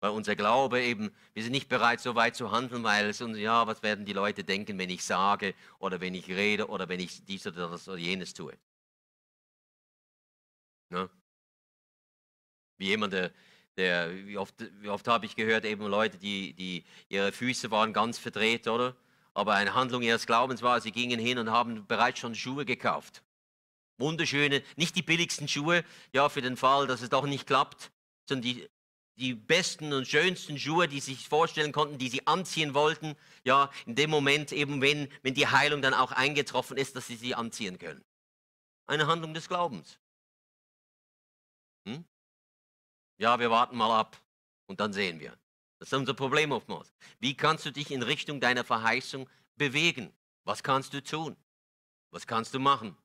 Weil unser Glaube eben, wir sind nicht bereit, so weit zu handeln, weil es uns, ja, was werden die Leute denken, wenn ich sage oder wenn ich rede oder wenn ich dies oder das oder jenes tue. Ne? Wie jemand, der, der wie oft, wie oft habe ich gehört, eben Leute, die, die ihre Füße waren ganz verdreht, oder? aber eine Handlung ihres Glaubens war, sie gingen hin und haben bereits schon Schuhe gekauft. Wunderschöne, nicht die billigsten Schuhe, ja, für den Fall, dass es doch nicht klappt, sondern die, die besten und schönsten Schuhe, die sie sich vorstellen konnten, die sie anziehen wollten, ja, in dem Moment eben, wenn, wenn die Heilung dann auch eingetroffen ist, dass sie sie anziehen können. Eine Handlung des Glaubens. Hm? Ja, wir warten mal ab und dann sehen wir. Das ist unser Problem oftmals. Wie kannst du dich in Richtung deiner Verheißung bewegen? Was kannst du tun? Was kannst du machen?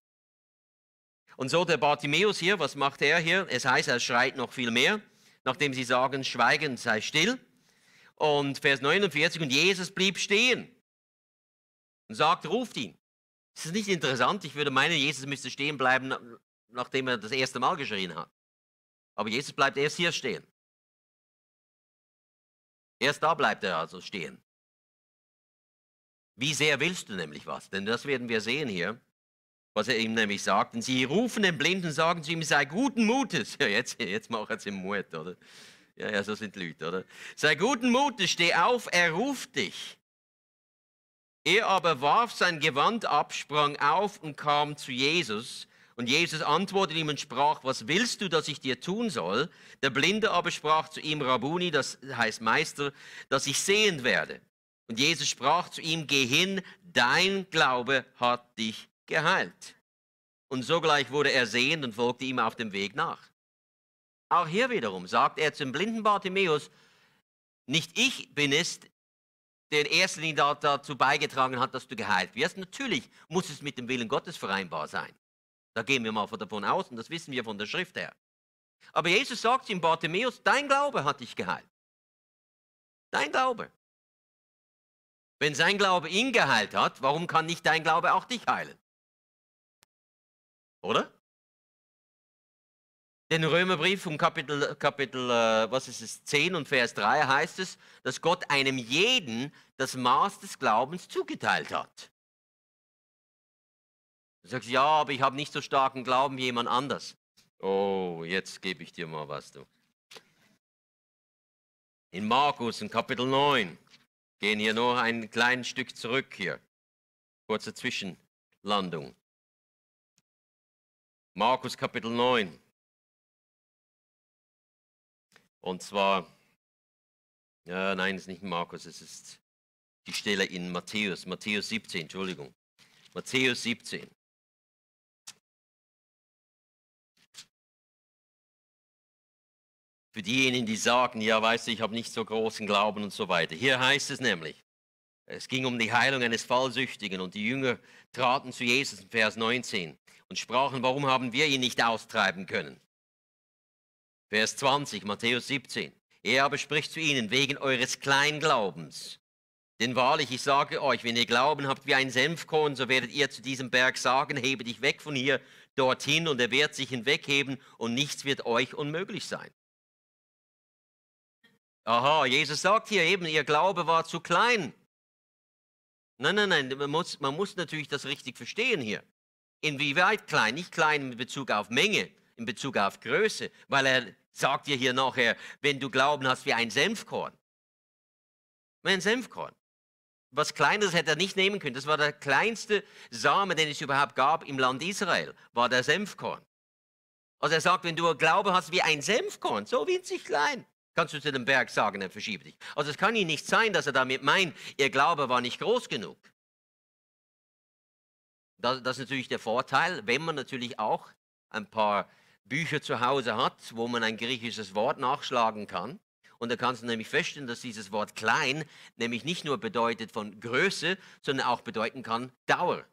Und so der Bartimäus hier, was macht er hier? Es heißt, er schreit noch viel mehr, nachdem sie sagen, schweigen, sei still. Und Vers 49, und Jesus blieb stehen und sagt, ruft ihn. Das ist nicht interessant. Ich würde meinen, Jesus müsste stehen bleiben, nachdem er das erste Mal geschrien hat. Aber Jesus bleibt erst hier stehen. Erst da bleibt er also stehen. Wie sehr willst du nämlich was? Denn das werden wir sehen hier, was er ihm nämlich sagt. Und sie rufen den Blinden, sagen zu ihm, sei guten Mutes. Ja, jetzt, jetzt macht er es im Mut, oder? Ja, ja, so sind Leute, oder? Sei guten Mutes, steh auf, er ruft dich. Er aber warf sein Gewand ab, sprang auf und kam zu Jesus. Und Jesus antwortete ihm und sprach, was willst du, dass ich dir tun soll? Der Blinde aber sprach zu ihm, Rabuni, das heißt Meister, dass ich sehend werde. Und Jesus sprach zu ihm, geh hin, dein Glaube hat dich geheilt. Und sogleich wurde er sehend und folgte ihm auf dem Weg nach. Auch hier wiederum sagt er zum blinden Bartimäus, nicht ich bin es, der in erster Linie dazu beigetragen hat, dass du geheilt wirst. Natürlich muss es mit dem Willen Gottes vereinbar sein. Da gehen wir mal davon aus und das wissen wir von der Schrift her. Aber Jesus sagt ihm, Bartimäus, dein Glaube hat dich geheilt. Dein Glaube. Wenn sein Glaube ihn geheilt hat, warum kann nicht dein Glaube auch dich heilen? Oder? Den Römerbrief um Kapitel, Kapitel äh, was ist es, 10 und Vers 3 heißt es, dass Gott einem jeden das Maß des Glaubens zugeteilt hat. Du sagst, ja, aber ich habe nicht so starken Glauben wie jemand anders. Oh, jetzt gebe ich dir mal was, du. In Markus, in Kapitel 9, gehen hier nur ein kleines Stück zurück hier. Kurze Zwischenlandung. Markus Kapitel 9. Und zwar, ja, nein, es ist nicht Markus, es ist die Stelle in Matthäus, Matthäus 17, Entschuldigung. Matthäus 17. Für diejenigen, die sagen, ja, weißt du, ich habe nicht so großen Glauben und so weiter. Hier heißt es nämlich, es ging um die Heilung eines Fallsüchtigen und die Jünger traten zu Jesus in Vers 19 und sprachen, warum haben wir ihn nicht austreiben können? Vers 20, Matthäus 17. Er aber spricht zu ihnen wegen eures Kleinglaubens. Denn wahrlich, ich sage euch, wenn ihr Glauben habt wie ein Senfkorn, so werdet ihr zu diesem Berg sagen, hebe dich weg von hier dorthin und er wird sich hinwegheben und nichts wird euch unmöglich sein. Aha, Jesus sagt hier eben, ihr Glaube war zu klein. Nein, nein, nein, man muss, man muss natürlich das richtig verstehen hier. Inwieweit klein? Nicht klein in Bezug auf Menge, in Bezug auf Größe, weil er sagt dir hier nachher, wenn du Glauben hast wie ein Senfkorn. Wie ein Senfkorn. Was Kleines hätte er nicht nehmen können. Das war der kleinste Same, den es überhaupt gab im Land Israel, war der Senfkorn. Also er sagt, wenn du Glaube hast wie ein Senfkorn, so winzig klein, Kannst du zu dem Berg sagen, dann verschiebe dich. Also es kann ihnen nicht sein, dass er damit meint, ihr Glaube war nicht groß genug. Das, das ist natürlich der Vorteil, wenn man natürlich auch ein paar Bücher zu Hause hat, wo man ein griechisches Wort nachschlagen kann. Und da kannst du nämlich feststellen, dass dieses Wort klein nämlich nicht nur bedeutet von Größe, sondern auch bedeuten kann Dauer.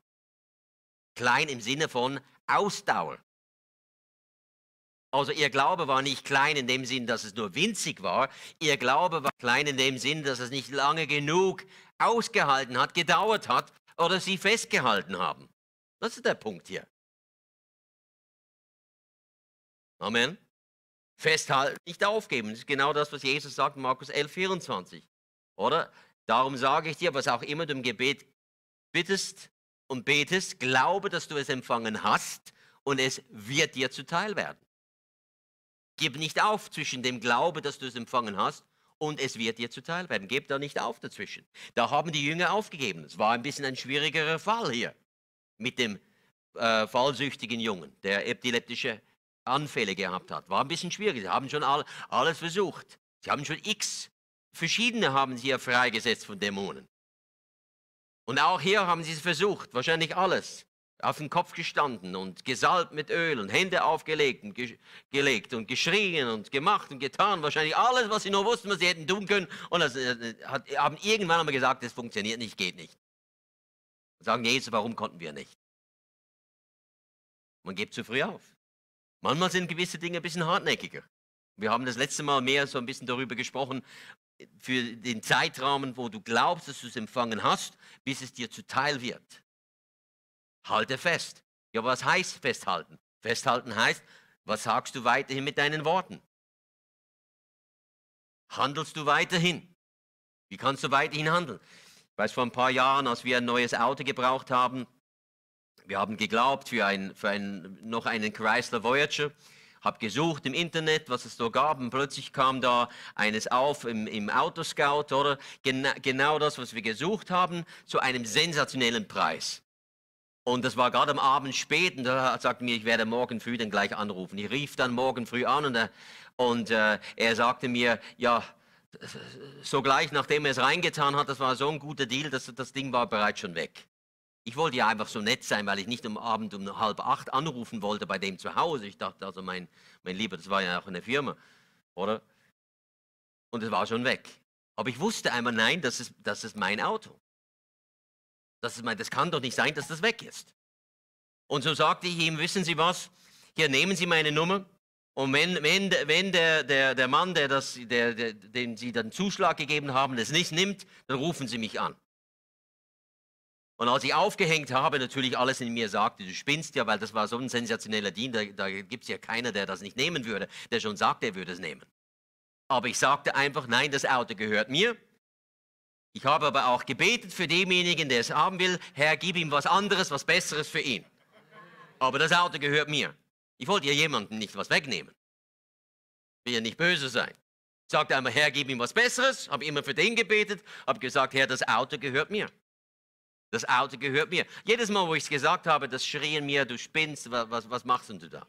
Klein im Sinne von Ausdauer. Also ihr Glaube war nicht klein in dem Sinn, dass es nur winzig war. Ihr Glaube war klein in dem Sinn, dass es nicht lange genug ausgehalten hat, gedauert hat oder sie festgehalten haben. Das ist der Punkt hier. Amen. Festhalten, nicht aufgeben. Das ist genau das, was Jesus sagt in Markus 11, 24. Oder? Darum sage ich dir, was auch immer du im Gebet bittest und betest, glaube, dass du es empfangen hast und es wird dir zuteil werden. Gib nicht auf zwischen dem Glaube, dass du es empfangen hast, und es wird dir zuteil werden. Gib da nicht auf dazwischen. Da haben die Jünger aufgegeben. Es war ein bisschen ein schwierigerer Fall hier mit dem äh, fallsüchtigen Jungen, der epileptische Anfälle gehabt hat. War ein bisschen schwierig. Sie haben schon all, alles versucht. Sie haben schon x verschiedene haben sie ja freigesetzt von Dämonen. Und auch hier haben sie es versucht, wahrscheinlich alles auf den Kopf gestanden und gesalbt mit Öl und Hände aufgelegt und ge gelegt und geschrien und gemacht und getan. Wahrscheinlich alles, was sie nur wussten, was sie hätten tun können. Und das, äh, hat, haben irgendwann einmal gesagt, das funktioniert nicht, geht nicht. Und sagen, Jesus, warum konnten wir nicht? Man gibt zu früh auf. Manchmal sind gewisse Dinge ein bisschen hartnäckiger. Wir haben das letzte Mal mehr so ein bisschen darüber gesprochen, äh, für den Zeitrahmen, wo du glaubst, dass du es empfangen hast, bis es dir zuteil wird halte fest. Ja, was heißt festhalten? Festhalten heißt, was sagst du weiterhin mit deinen Worten? Handelst du weiterhin? Wie kannst du weiterhin handeln? Ich weiß, vor ein paar Jahren, als wir ein neues Auto gebraucht haben, wir haben geglaubt für, ein, für ein, noch einen Chrysler Voyager, habe gesucht im Internet, was es da gab, und plötzlich kam da eines auf im, im Autoscout, oder? Gena genau das, was wir gesucht haben, zu einem sensationellen Preis. Und das war gerade am Abend spät und er sagte mir, ich werde morgen früh dann gleich anrufen. Ich rief dann morgen früh an und, er, äh, und äh, er sagte mir, ja, sogleich nachdem er es reingetan hat, das war so ein guter Deal, dass das Ding war bereits schon weg. Ich wollte ja einfach so nett sein, weil ich nicht am Abend um halb acht anrufen wollte bei dem zu Hause. Ich dachte, also mein, mein Lieber, das war ja auch in der Firma, oder? Und es war schon weg. Aber ich wusste einmal, nein, das ist, das ist mein Auto. Das, ist, das kann doch nicht sein, dass das weg ist. Und so sagte ich ihm, wissen Sie was, hier nehmen Sie meine Nummer. Und wenn, wenn, wenn der, der, der Mann, der das, der, der, dem Sie dann Zuschlag gegeben haben, das nicht nimmt, dann rufen Sie mich an. Und als ich aufgehängt habe, natürlich alles in mir sagte, du spinnst ja, weil das war so ein sensationeller Dienst, da, da gibt es ja keiner, der das nicht nehmen würde, der schon sagt, er würde es nehmen. Aber ich sagte einfach, nein, das Auto gehört mir, ich habe aber auch gebetet für denjenigen, der es haben will. Herr, gib ihm was anderes, was Besseres für ihn. Aber das Auto gehört mir. Ich wollte ja jemandem nicht was wegnehmen. Ich Will ja nicht böse sein. Ich sagte einmal, Herr, gib ihm was Besseres. Habe immer für den gebetet. Habe gesagt, Herr, das Auto gehört mir. Das Auto gehört mir. Jedes Mal, wo ich es gesagt habe, das schrien mir, du spinnst, was, was, was machst denn du da?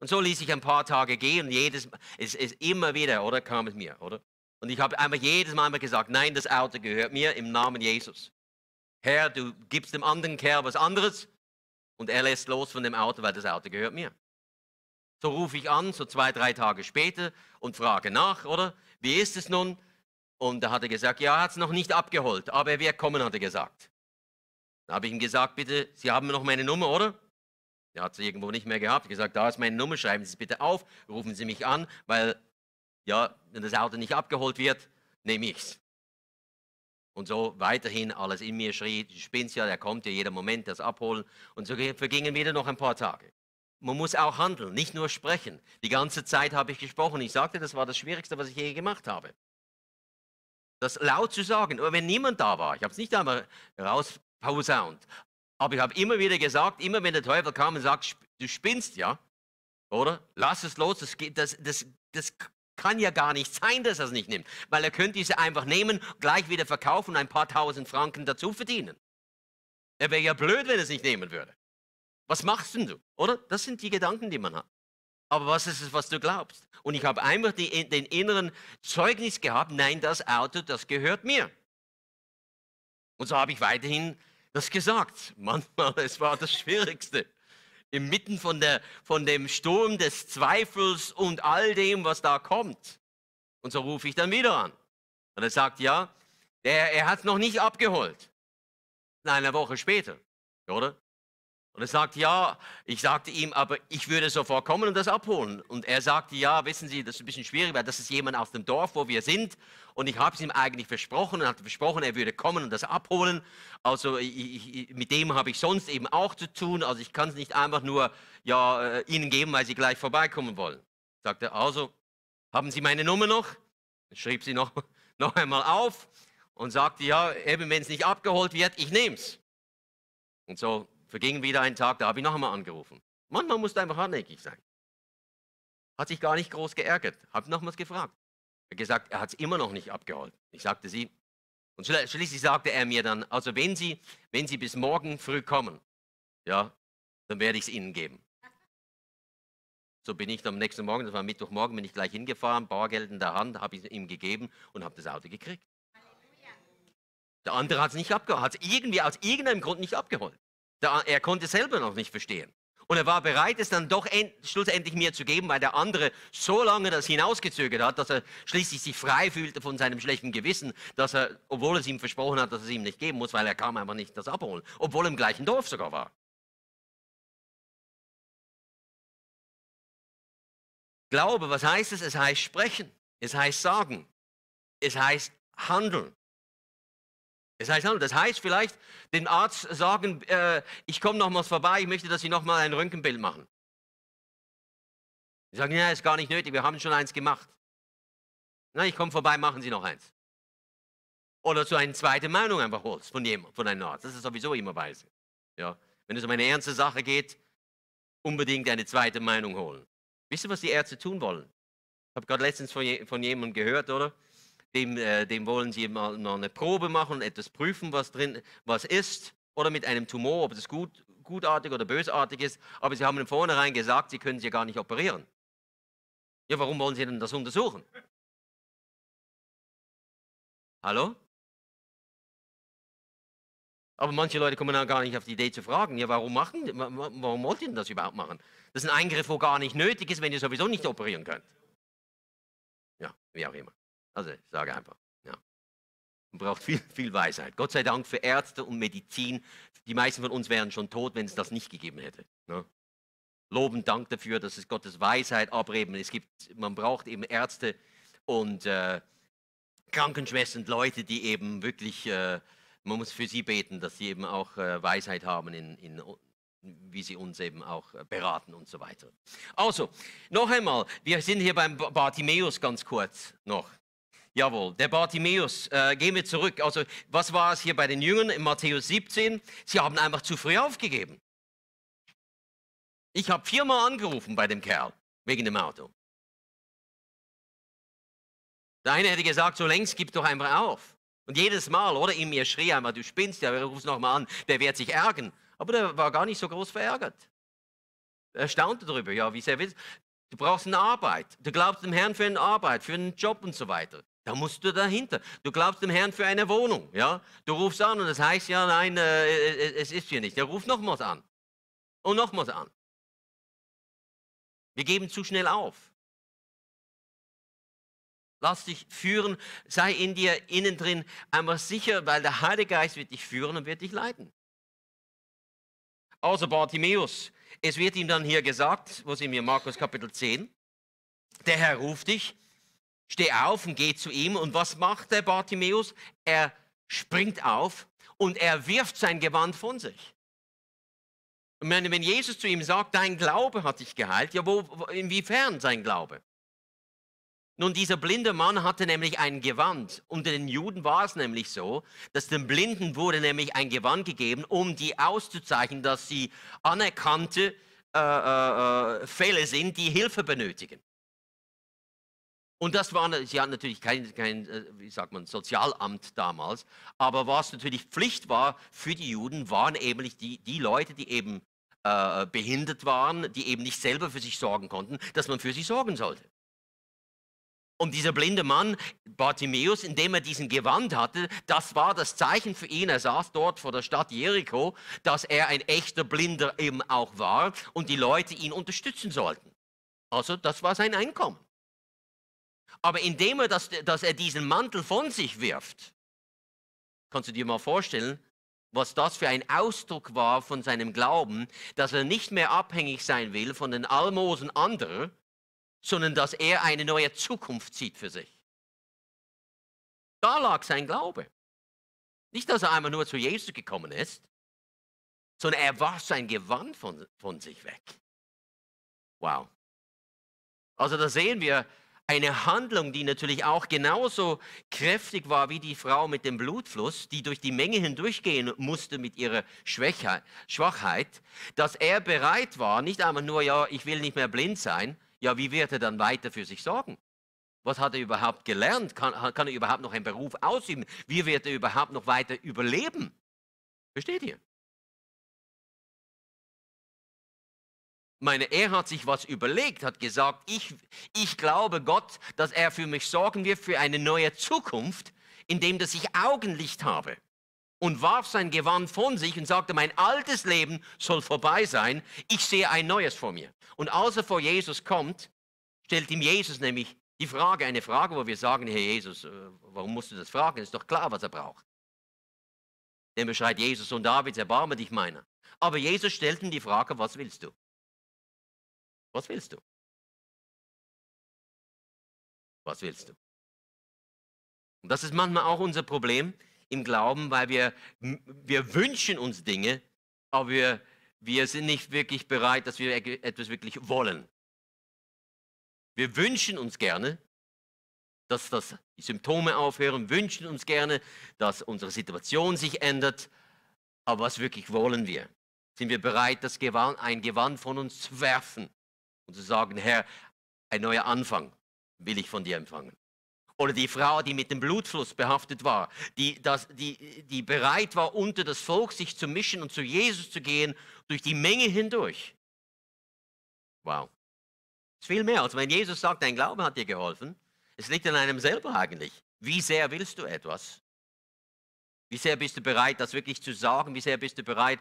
Und so ließ ich ein paar Tage gehen und jedes, es ist immer wieder, oder kam es mir, oder? Und ich habe einfach jedes Mal gesagt, nein, das Auto gehört mir im Namen Jesus. Herr, du gibst dem anderen Kerl was anderes und er lässt los von dem Auto, weil das Auto gehört mir. So rufe ich an, so zwei, drei Tage später und frage nach, oder? Wie ist es nun? Und da hat er gesagt, ja, er hat es noch nicht abgeholt, aber er wird kommen, hat er gesagt. Da habe ich ihm gesagt, bitte, Sie haben noch meine Nummer, oder? Er hat sie irgendwo nicht mehr gehabt. Ich habe gesagt, da ist meine Nummer, schreiben Sie es bitte auf, rufen Sie mich an, weil ja, wenn das Auto nicht abgeholt wird, nehme ich's. Und so weiterhin alles in mir schrie, du spinnst ja, der kommt ja jeder Moment, das abholen. Und so vergingen wieder noch ein paar Tage. Man muss auch handeln, nicht nur sprechen. Die ganze Zeit habe ich gesprochen. Ich sagte, das war das Schwierigste, was ich je gemacht habe. Das laut zu sagen, oder wenn niemand da war. Ich habe es nicht einmal rausposaunt. Aber ich habe immer wieder gesagt, immer wenn der Teufel kam und sagt, du spinnst ja, oder? Lass es los, das, das, das, das kann ja gar nicht sein, dass er es nicht nimmt, weil er könnte diese einfach nehmen, gleich wieder verkaufen und ein paar tausend Franken dazu verdienen. Er wäre ja blöd, wenn er es nicht nehmen würde. Was machst denn du? Oder? Das sind die Gedanken, die man hat. Aber was ist es, was du glaubst? Und ich habe einfach die, den inneren Zeugnis gehabt, nein, das Auto, das gehört mir. Und so habe ich weiterhin das gesagt. Manchmal, es war das Schwierigste. Inmitten von, der, von dem Sturm des Zweifels und all dem, was da kommt. Und so rufe ich dann wieder an. Und er sagt, ja, der, er hat es noch nicht abgeholt. Nein, eine Woche später, oder? Und er sagte, ja, ich sagte ihm, aber ich würde sofort kommen und das abholen. Und er sagte, ja, wissen Sie, das ist ein bisschen schwierig, weil das ist jemand aus dem Dorf, wo wir sind. Und ich habe es ihm eigentlich versprochen und hatte versprochen, er würde kommen und das abholen. Also ich, ich, mit dem habe ich sonst eben auch zu tun. Also ich kann es nicht einfach nur ja, äh, Ihnen geben, weil Sie gleich vorbeikommen wollen. Sagte er, also haben Sie meine Nummer noch? Dann schrieb sie noch, noch einmal auf und sagte, ja, eben wenn es nicht abgeholt wird, ich nehme es. Und so Verging wieder ein Tag, da habe ich noch einmal angerufen. Manchmal musst du einfach hartnäckig sein. Hat sich gar nicht groß geärgert. Habe nochmals gefragt. Er gesagt, er hat es immer noch nicht abgeholt. Ich sagte sie. Und schließlich sagte er mir dann, also wenn Sie, wenn Sie bis morgen früh kommen, ja, dann werde ich es Ihnen geben. So bin ich am nächsten Morgen, das war Mittwochmorgen, bin ich gleich hingefahren, Bargeld in der Hand, habe ich ihm gegeben und habe das Auto gekriegt. Der andere hat es nicht abgeholt, hat es irgendwie aus irgendeinem Grund nicht abgeholt er konnte es selber noch nicht verstehen. Und er war bereit, es dann doch schlussendlich mir zu geben, weil der andere so lange das hinausgezögert hat, dass er schließlich sich frei fühlte von seinem schlechten Gewissen, dass er, obwohl es ihm versprochen hat, dass es ihm nicht geben muss, weil er kam einfach nicht das abholen, obwohl er im gleichen Dorf sogar war. Glaube, was heißt es? Es heißt sprechen, es heißt sagen, es heißt handeln. Das heißt, also, das heißt vielleicht den Arzt sagen, äh, ich komme nochmals vorbei, ich möchte, dass Sie nochmal ein Röntgenbild machen. Sie sagen, ja, ist gar nicht nötig, wir haben schon eins gemacht. Nein, ich komme vorbei, machen Sie noch eins. Oder so eine zweite Meinung einfach holst von jemandem, von einem Arzt. Das ist sowieso immer weise. Ja? Wenn es um eine ernste Sache geht, unbedingt eine zweite Meinung holen. Wisst ihr, was die Ärzte tun wollen? Ich habe gerade letztens von, je, von jemandem gehört, oder? dem, äh, dem wollen sie mal, mal eine Probe machen und etwas prüfen, was drin was ist, oder mit einem Tumor, ob das gut, gutartig oder bösartig ist, aber sie haben von vornherein gesagt, sie können sie gar nicht operieren. Ja, warum wollen sie denn das untersuchen? Hallo? Aber manche Leute kommen dann gar nicht auf die Idee zu fragen, ja, warum, machen, warum wollt ihr denn das überhaupt machen? Das ist ein Eingriff, wo gar nicht nötig ist, wenn ihr sowieso nicht operieren könnt. Ja, wie auch immer. Also ich sage einfach, ja. Man braucht viel, viel Weisheit. Gott sei Dank für Ärzte und Medizin. Die meisten von uns wären schon tot, wenn es das nicht gegeben hätte. Ne? Loben Dank dafür, dass es Gottes Weisheit abreben. Es gibt, man braucht eben Ärzte und äh, Krankenschwestern, Leute, die eben wirklich, äh, man muss für sie beten, dass sie eben auch äh, Weisheit haben in, in wie sie uns eben auch äh, beraten und so weiter. Also, noch einmal, wir sind hier beim Bartimäus ganz kurz noch. Jawohl, der Bartimäus, äh, gehen wir zurück. Also, was war es hier bei den Jüngern in Matthäus 17? Sie haben einfach zu früh aufgegeben. Ich habe viermal angerufen bei dem Kerl, wegen dem Auto. Der eine hätte gesagt, so längst gib doch einfach auf. Und jedes Mal, oder in mir schrie einmal, du spinnst ja, ruf es nochmal an, der wird sich ärgern. Aber der war gar nicht so groß verärgert. Er staunte darüber, ja, wie sehr willst. du? Du brauchst eine Arbeit. Du glaubst dem Herrn für eine Arbeit, für einen Job und so weiter. Da musst du dahinter. Du glaubst dem Herrn für eine Wohnung, ja? Du rufst an und das heißt ja, nein, äh, äh, äh, es ist hier nicht. Der ruft nochmals an und nochmals an. Wir geben zu schnell auf. Lass dich führen, sei in dir innen drin einmal sicher, weil der Heilige Geist wird dich führen und wird dich leiten. Außer also Bartimäus. Es wird ihm dann hier gesagt, wo sind wir, Markus Kapitel 10, der Herr ruft dich Steh auf und geh zu ihm. Und was macht der Bartimäus? Er springt auf und er wirft sein Gewand von sich. Und wenn Jesus zu ihm sagt, dein Glaube hat dich geheilt, ja, wo, inwiefern sein Glaube? Nun, dieser blinde Mann hatte nämlich ein Gewand. Unter den Juden war es nämlich so, dass den Blinden wurde nämlich ein Gewand gegeben, um die auszuzeichnen, dass sie anerkannte äh, äh, äh Fälle sind, die Hilfe benötigen. Und das war ne, sie hatten natürlich kein, kein, äh, wie sagt man, Sozialamt damals, aber was natürlich Pflicht war für die Juden, waren eben die, die Leute, die eben äh, behindert waren, die eben nicht selber für sich sorgen konnten, dass man für sie sorgen sollte. Und dieser blinde Mann, Bartimäus, indem er diesen Gewand hatte, das war das Zeichen für ihn. Er saß dort vor der Stadt Jericho, dass er ein echter Blinder eben auch war und die Leute ihn unterstützen sollten. Also das war sein Einkommen. Aber indem er, das, dass er diesen Mantel von sich wirft, kannst du dir mal vorstellen, was das für ein Ausdruck war von seinem Glauben, dass er nicht mehr abhängig sein will von den Almosen anderer, sondern dass er eine neue Zukunft sieht für sich. Da lag sein Glaube. Nicht, dass er einmal nur zu Jesus gekommen ist, sondern er warf sein Gewand von, von sich weg. Wow. Also da sehen wir, eine Handlung, die natürlich auch genauso kräftig war wie die Frau mit dem Blutfluss, die durch die Menge hindurchgehen musste mit ihrer Schwachheit, dass er bereit war, nicht einmal nur, ja, ich will nicht mehr blind sein, ja, wie wird er dann weiter für sich sorgen? Was hat er überhaupt gelernt? Kann, kann er überhaupt noch einen Beruf ausüben? Wie wird er überhaupt noch weiter überleben? Versteht ihr? meine, er hat sich was überlegt, hat gesagt, ich, ich glaube Gott, dass er für mich sorgen wird für eine neue Zukunft, indem dass ich Augenlicht habe. Und warf sein Gewand von sich und sagte, mein altes Leben soll vorbei sein, ich sehe ein neues vor mir. Und als er vor Jesus kommt, stellt ihm Jesus nämlich die Frage, eine Frage, wo wir sagen, Herr Jesus, äh, warum musst du das fragen? Ist doch klar, was er braucht. Dann beschreit Jesus und David, erbarme dich meiner. Aber Jesus stellt ihm die Frage, was willst du? Was willst du? Was willst du? Und das ist manchmal auch unser Problem im Glauben, weil wir, wir wünschen uns Dinge, aber wir, wir sind nicht wirklich bereit, dass wir e-, etwas wirklich wollen. Wir wünschen uns gerne, dass das, die Symptome aufhören, wünschen uns gerne, dass unsere Situation sich ändert, aber was wirklich wollen wir? Sind wir bereit, das Gewand, ein Gewand von uns zu werfen? und zu sagen, Herr, ein neuer Anfang will ich von dir empfangen. Oder die Frau, die mit dem Blutfluss behaftet war, die, das, die, die bereit war, unter das Volk sich zu mischen und zu Jesus zu gehen, durch die Menge hindurch. Wow. Es ist viel mehr, als wenn Jesus sagt, dein Glaube hat dir geholfen. Es liegt an einem selber eigentlich. Wie sehr willst du etwas? Wie sehr bist du bereit, das wirklich zu sagen? Wie sehr bist du bereit,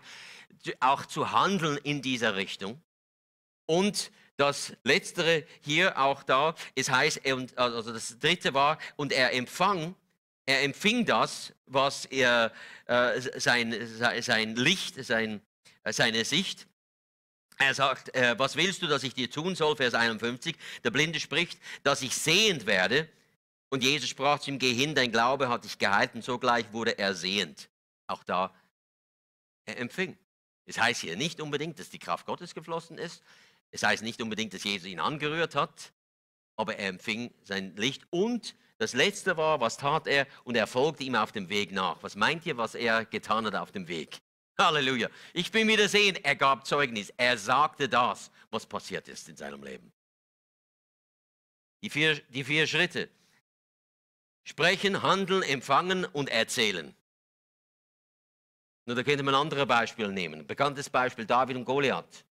auch zu handeln in dieser Richtung? Und das letztere hier auch da, es heißt, also das dritte war, und er empfang, er empfing das, was er, äh, sein, sein Licht, sein, äh, seine Sicht, er sagt, äh, was willst du, dass ich dir tun soll, Vers 51, der Blinde spricht, dass ich sehend werde. Und Jesus sprach zu ihm, geh hin, dein Glaube hat dich gehalten, sogleich wurde er sehend. Auch da, er empfing. Es heißt hier nicht unbedingt, dass die Kraft Gottes geflossen ist, es heißt nicht unbedingt, dass Jesus ihn angerührt hat, aber er empfing sein Licht und das Letzte war, was tat er? Und er folgte ihm auf dem Weg nach. Was meint ihr, was er getan hat auf dem Weg? Halleluja. Ich bin wieder sehen. Er gab Zeugnis. Er sagte das, was passiert ist in seinem Leben. Die vier, die vier Schritte. Sprechen, handeln, empfangen und erzählen. Nur da könnte man andere Beispiele nehmen. Bekanntes Beispiel David und Goliath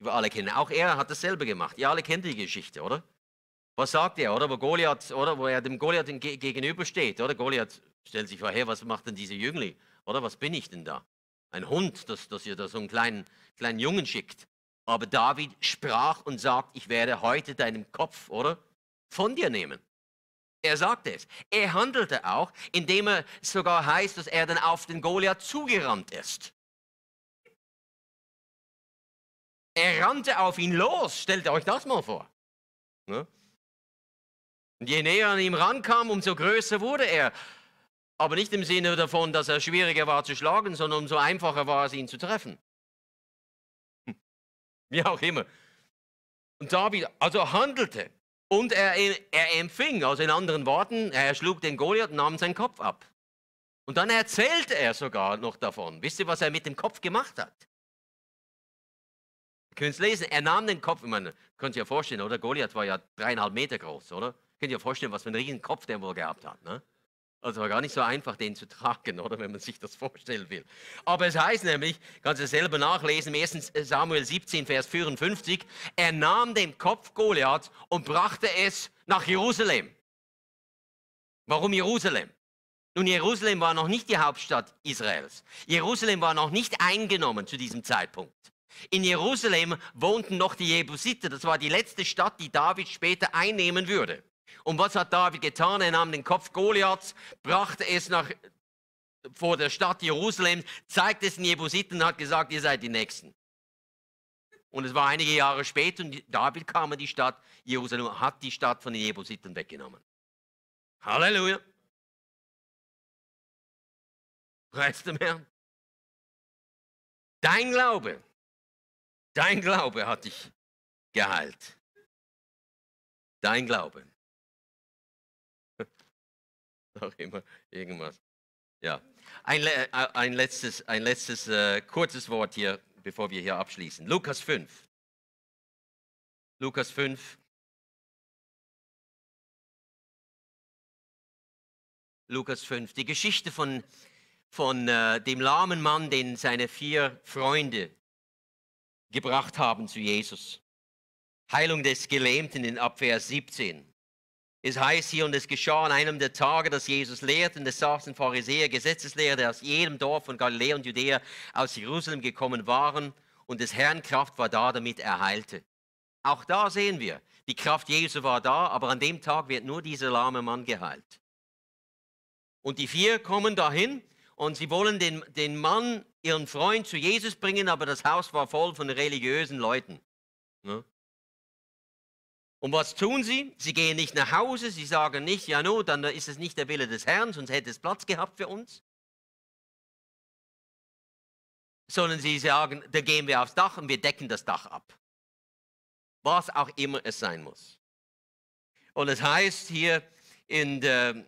die wir alle kennen. Auch er hat dasselbe gemacht. Ihr alle kennt die Geschichte, oder? Was sagt er, oder? Wo Goliath, oder? Wo er dem Goliath gegenübersteht, oder? Goliath stellt sich vor, hey, was macht denn diese Jüngling? Oder was bin ich denn da? Ein Hund, dass, dass ihr da so einen kleinen, kleinen Jungen schickt. Aber David sprach und sagt, ich werde heute deinen Kopf, oder? Von dir nehmen. Er sagte es. Er handelte auch, indem er sogar heißt, dass er dann auf den Goliath zugerannt ist. Er rannte auf ihn los. Stellt euch das mal vor. Ne? Und je näher an ihm rankam, umso größer wurde er. Aber nicht im Sinne davon, dass er schwieriger war zu schlagen, sondern umso einfacher war es, ihn zu treffen. Hm. Wie auch immer. Und David, also handelte. Und er, er empfing, also in anderen Worten, er schlug den Goliath und nahm seinen Kopf ab. Und dann erzählte er sogar noch davon. Wisst ihr, was er mit dem Kopf gemacht hat? Könnt es lesen? Er nahm den Kopf, ich meine, könnt ihr euch vorstellen, oder? Goliath war ja dreieinhalb Meter groß, oder? Könnt ihr euch vorstellen, was für einen riesigen Kopf der wohl gehabt hat, ne? Also war gar nicht so einfach, den zu tragen, oder? Wenn man sich das vorstellen will. Aber es heißt nämlich, kannst du selber nachlesen, im 1. Samuel 17, Vers 54, er nahm den Kopf Goliath und brachte es nach Jerusalem. Warum Jerusalem? Nun, Jerusalem war noch nicht die Hauptstadt Israels. Jerusalem war noch nicht eingenommen zu diesem Zeitpunkt. In Jerusalem wohnten noch die Jebusiter. Das war die letzte Stadt, die David später einnehmen würde. Und was hat David getan? Er nahm den Kopf Goliaths, brachte es nach, vor der Stadt Jerusalem, zeigte es den Jebusiten und hat gesagt, ihr seid die Nächsten. Und es war einige Jahre später und David kam in die Stadt Jerusalem, und hat die Stadt von den Jebusiten weggenommen. Halleluja. Preis dem Herrn. Dein Glaube Dein Glaube hat dich geheilt. Dein Glaube. Noch immer irgendwas. Ja. Ein, äh, ein letztes, ein letztes äh, kurzes Wort hier, bevor wir hier abschließen. Lukas 5. Lukas 5. Lukas 5. Die Geschichte von, von äh, dem lahmen Mann, den seine vier Freunde gebracht haben zu Jesus. Heilung des Gelähmten in Abvers 17. Es heißt hier, und es geschah an einem der Tage, dass Jesus lehrte, und es saßen Pharisäer, Gesetzeslehrer, die aus jedem Dorf von Galiläa und Judäa aus Jerusalem gekommen waren, und des Herrn Kraft war da, damit er heilte. Auch da sehen wir, die Kraft Jesu war da, aber an dem Tag wird nur dieser lahme Mann geheilt. Und die vier kommen dahin und sie wollen den, den Mann ihren Freund zu Jesus bringen, aber das Haus war voll von religiösen Leuten. Ne? Und was tun sie? Sie gehen nicht nach Hause, sie sagen nicht, ja nun, dann ist es nicht der Wille des Herrn, sonst hätte es Platz gehabt für uns. Sondern sie sagen, da gehen wir aufs Dach und wir decken das Dach ab. Was auch immer es sein muss. Und es heißt hier in der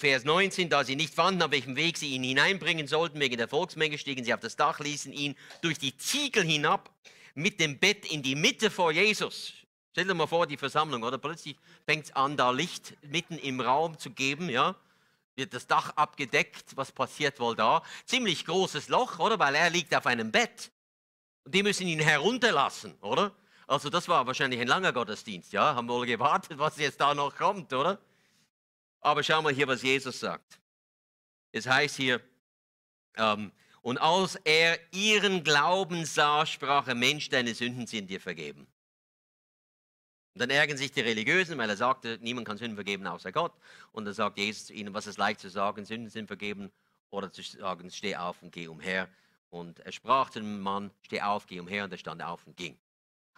Vers 19, da sie nicht fanden, auf welchem Weg sie ihn hineinbringen sollten, wegen der Volksmenge stiegen sie auf das Dach, ließen ihn durch die Ziegel hinab mit dem Bett in die Mitte vor Jesus. Stell dir mal vor, die Versammlung, oder? Plötzlich fängt es an, da Licht mitten im Raum zu geben, ja? Wird das Dach abgedeckt, was passiert wohl da? Ziemlich großes Loch, oder? Weil er liegt auf einem Bett. Und die müssen ihn herunterlassen, oder? Also das war wahrscheinlich ein langer Gottesdienst, ja? Haben wohl gewartet, was jetzt da noch kommt, oder? Aber schau mal hier, was Jesus sagt. Es heißt hier, ähm, und als er ihren Glauben sah, sprach er, Mensch, deine Sünden sind dir vergeben. Und dann ärgern sich die Religiösen, weil er sagte, niemand kann Sünden vergeben außer Gott. Und dann sagt Jesus zu ihnen, was ist leicht zu sagen, Sünden sind vergeben, oder zu sagen, steh auf und geh umher. Und er sprach zu dem Mann, steh auf, geh umher, und er stand auf und ging.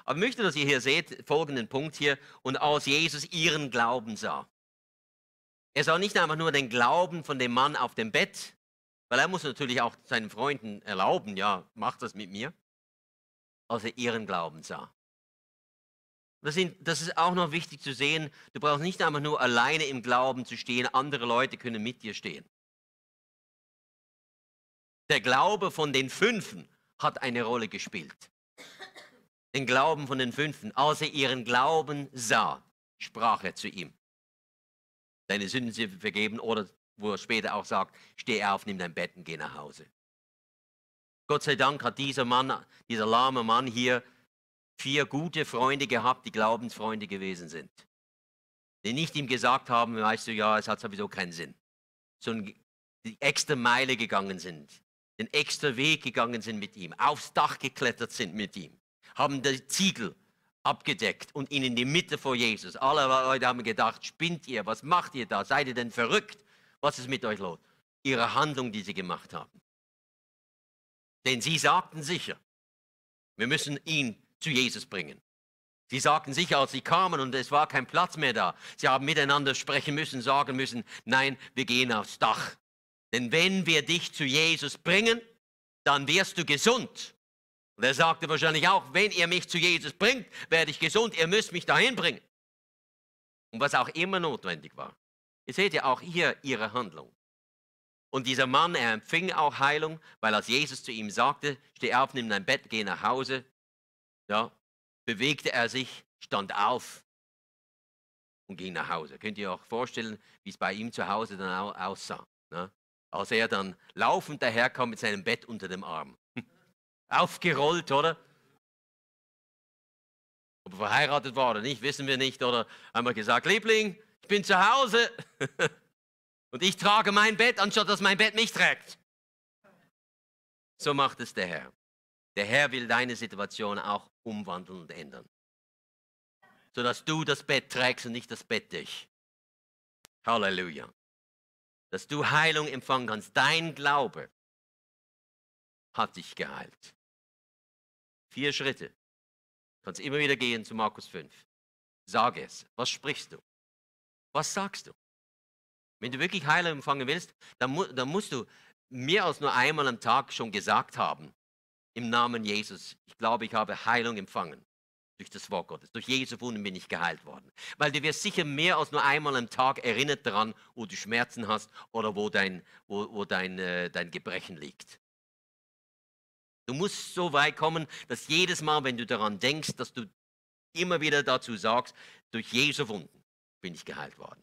Aber ich möchte, dass ihr hier seht, folgenden Punkt hier, und als Jesus ihren Glauben sah. Er sah nicht einfach nur den Glauben von dem Mann auf dem Bett, weil er muss natürlich auch seinen Freunden erlauben, ja, mach das mit mir, als er ihren Glauben sah. Das, ist auch noch wichtig zu sehen. Du brauchst nicht einfach nur alleine im Glauben zu stehen, andere Leute können mit dir stehen. Der Glaube von den Fünfen hat eine Rolle gespielt. Den Glauben von den Fünfen. Als er ihren Glauben sah, sprach er zu ihm deine Sünden sind vergeben oder wo er später auch sagt, steh auf, nimm dein Bett und geh nach Hause. Gott sei Dank hat dieser Mann, dieser lahme Mann hier vier gute Freunde gehabt, die Glaubensfreunde gewesen sind. Die nicht ihm gesagt haben, weißt du, ja, es hat sowieso keinen Sinn. Sondern die extra Meile gegangen sind, den extra Weg gegangen sind mit ihm, aufs Dach geklettert sind mit ihm, haben die Ziegel abgedeckt und ihn in die Mitte vor Jesus. Alle Leute haben gedacht, spinnt ihr, was macht ihr da? Seid ihr denn verrückt? Was ist mit euch los? Ihre Handlung, die sie gemacht haben. Denn sie sagten sicher, wir müssen ihn zu Jesus bringen. Sie sagten sicher, als sie kamen und es war kein Platz mehr da. Sie haben miteinander sprechen müssen, sagen müssen, nein, wir gehen aufs Dach. Denn wenn wir dich zu Jesus bringen, dann wirst du gesund. Und er sagte wahrscheinlich auch, wenn ihr mich zu Jesus bringt, werde ich gesund, ihr müsst mich dahin bringen. Und was auch immer notwendig war. Ihr seht ja auch hier ihre Handlung. Und dieser Mann, er empfing auch Heilung, weil als Jesus zu ihm sagte, steh auf, nimm dein Bett, geh nach Hause, ja, bewegte er sich, stand auf und ging nach Hause. Könnt ihr euch vorstellen, wie es bei ihm zu Hause dann aussah. Ne? Als er dann laufend daherkam mit seinem Bett unter dem Arm aufgerollt, oder? Ob er verheiratet war oder nicht, wissen wir nicht. Oder einmal gesagt, Liebling, ich bin zu Hause und ich trage mein Bett, anstatt dass mein Bett mich trägt. So macht es der Herr. Der Herr will deine Situation auch umwandeln und ändern. Sodass du das Bett trägst und nicht das Bett dich. Halleluja. Dass du Heilung empfangen kannst. Dein Glaube hat dich geheilt. Vier Schritte. Du kannst immer wieder gehen zu Markus 5. Sage es. Was sprichst du? Was sagst du? Wenn du wirklich Heilung empfangen willst, dann, mu dann musst du mehr als nur einmal am Tag schon gesagt haben, im Namen Jesus, ich glaube, ich habe Heilung empfangen durch das Wort Gottes. Durch Jesu Wunden bin ich geheilt worden. Weil du wirst sicher mehr als nur einmal am Tag erinnert daran, wo du Schmerzen hast oder wo dein, wo, wo dein, äh, dein Gebrechen liegt. Du musst so weit kommen, dass jedes Mal, wenn du daran denkst, dass du immer wieder dazu sagst, durch Jesu Wunden bin ich geheilt worden.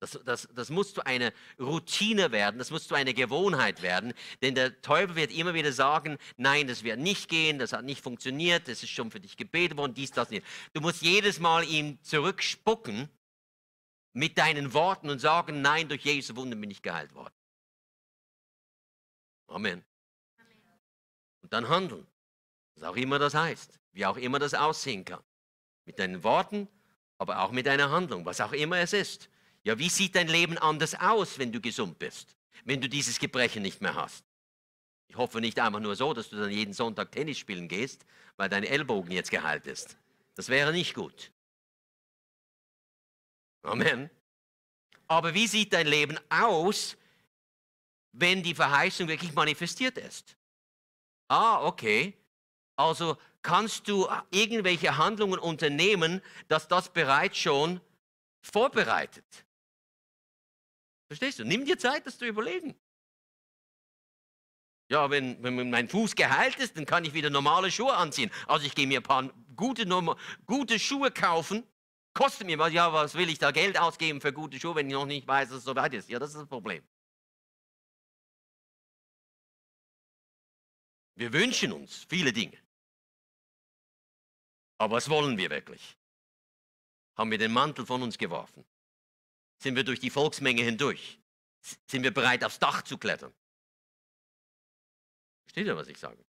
Das, das, das musst du eine Routine werden, das musst du eine Gewohnheit werden, denn der Teufel wird immer wieder sagen, nein, das wird nicht gehen, das hat nicht funktioniert, das ist schon für dich gebetet worden, dies, das, nicht. Du musst jedes Mal ihm zurückspucken mit deinen Worten und sagen, nein, durch Jesu Wunden bin ich geheilt worden. Amen und dann handeln. Was auch immer das heißt, wie auch immer das aussehen kann. Mit deinen Worten, aber auch mit deiner Handlung, was auch immer es ist. Ja, wie sieht dein Leben anders aus, wenn du gesund bist? Wenn du dieses Gebrechen nicht mehr hast? Ich hoffe nicht einfach nur so, dass du dann jeden Sonntag Tennis spielen gehst, weil dein Ellbogen jetzt geheilt ist. Das wäre nicht gut. Amen. Aber wie sieht dein Leben aus, wenn die Verheißung wirklich manifestiert ist? Ah, okay. Also kannst du äh, irgendwelche Handlungen unternehmen, dass das bereits schon vorbereitet. Verstehst du? Nimm dir Zeit, das zu überlegen. Ja, wenn, wenn mein Fuß geheilt ist, dann kann ich wieder normale Schuhe anziehen. Also ich gehe mir ein paar gute, gute Schuhe kaufen. Kostet mir was, ja, was will ich da Geld ausgeben für gute Schuhe, wenn ich noch nicht weiß, dass es soweit ist. Ja, das ist das Problem. Wir wünschen uns viele Dinge. Aber was wollen wir wirklich? Haben wir den Mantel von uns geworfen? Sind wir durch die Volksmenge hindurch? Sind wir bereit, aufs Dach zu klettern? Versteht ihr, was ich sage?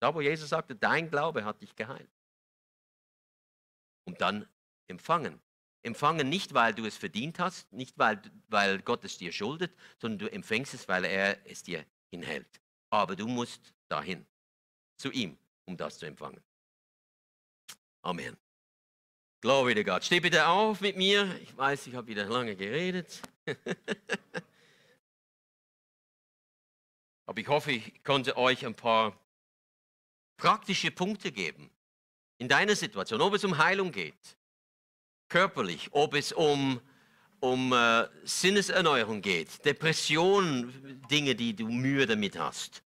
Da, wo Jesus sagte, dein Glaube hat dich geheilt. Und dann empfangen. Empfangen nicht, weil du es verdient hast, nicht weil, weil Gott es dir schuldet, sondern du empfängst es, weil er es dir hinhält. Aber du musst dahin, zu ihm, um das zu empfangen. Amen. Glory to God. Steh bitte auf mit mir. Ich weiß, ich habe wieder lange geredet. Aber ich hoffe, ich konnte euch ein paar praktische Punkte geben. In deiner Situation, ob es um Heilung geht, körperlich, ob es um, um äh, Sinneserneuerung geht, Depressionen, Dinge, die du Mühe damit hast,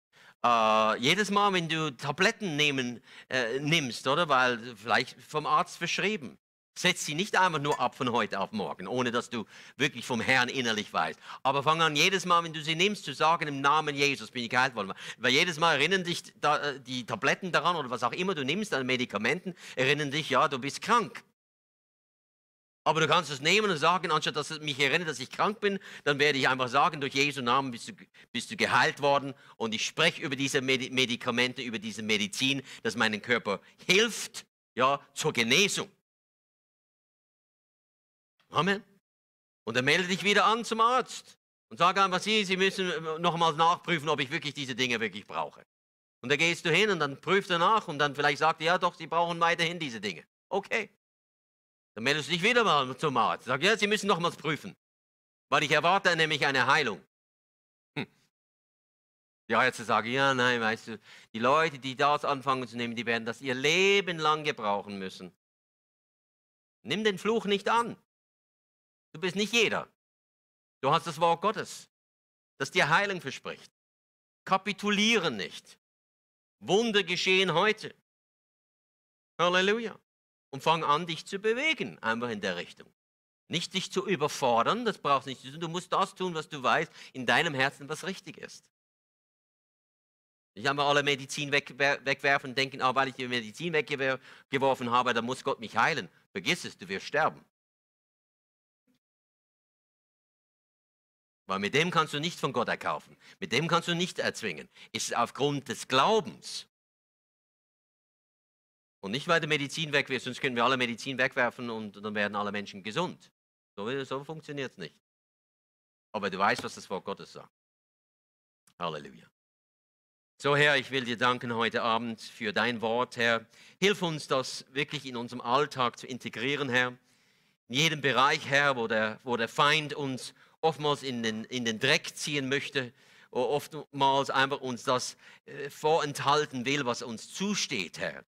äh, jedes Mal, wenn du Tabletten nehmen, äh, nimmst, oder weil vielleicht vom Arzt verschrieben, setz sie nicht einfach nur ab von heute auf morgen, ohne dass du wirklich vom Herrn innerlich weißt. Aber fang an, jedes Mal, wenn du sie nimmst, zu sagen, im Namen Jesus bin ich geheilt worden. Weil jedes Mal erinnern dich da, äh, die Tabletten daran oder was auch immer du nimmst an Medikamenten, erinnern dich, ja, du bist krank. Aber du kannst es nehmen und sagen, anstatt dass es mich erinnert, dass ich krank bin, dann werde ich einfach sagen, durch Jesu Namen bist du, bist du geheilt worden. Und ich spreche über diese Medikamente, über diese Medizin, dass meinen Körper hilft, ja, zur Genesung. Amen. Und dann melde dich wieder an zum Arzt und sage einfach, Sie, Sie müssen äh, nochmals nachprüfen, ob ich wirklich diese Dinge wirklich brauche. Und da gehst du hin und dann prüft er nach und dann vielleicht sagt er, ja doch, Sie brauchen weiterhin diese Dinge. Okay. Dann meldest du dich wieder mal zum Arzt. Sag, ja, Sie müssen nochmals prüfen. Weil ich erwarte nämlich eine Heilung. Hm. Die Ärzte sagen, ja, nein, weißt du, die Leute, die das anfangen zu nehmen, die werden das ihr Leben lang gebrauchen müssen. Nimm den Fluch nicht an. Du bist nicht jeder. Du hast das Wort Gottes, das dir Heilung verspricht. Kapitulieren nicht. Wunder geschehen heute. Halleluja und fang an, dich zu bewegen, einfach in der Richtung. Nicht dich zu überfordern, das brauchst du nicht zu tun. Du musst das tun, was du weißt, in deinem Herzen, was richtig ist. Ich habe alle Medizin weg, wegwerfen und denken, ah, weil ich die Medizin weggeworfen habe, dann muss Gott mich heilen. Vergiss es, du wirst sterben. Weil mit dem kannst du nicht von Gott erkaufen. Mit dem kannst du nicht erzwingen. Es ist aufgrund des Glaubens. Und nicht, weil der Medizin wegwirft, sonst können wir alle Medizin wegwerfen und dann werden alle Menschen gesund. So, so funktioniert es nicht. Aber du weißt, was das Wort Gottes sagt. Halleluja. So, Herr, ich will dir danken heute Abend für dein Wort, Herr. Hilf uns, das wirklich in unserem Alltag zu integrieren, Herr. In jedem Bereich, Herr, wo der, wo der Feind uns oftmals in den, in den Dreck ziehen möchte, oftmals einfach uns das äh, vorenthalten will, was uns zusteht, Herr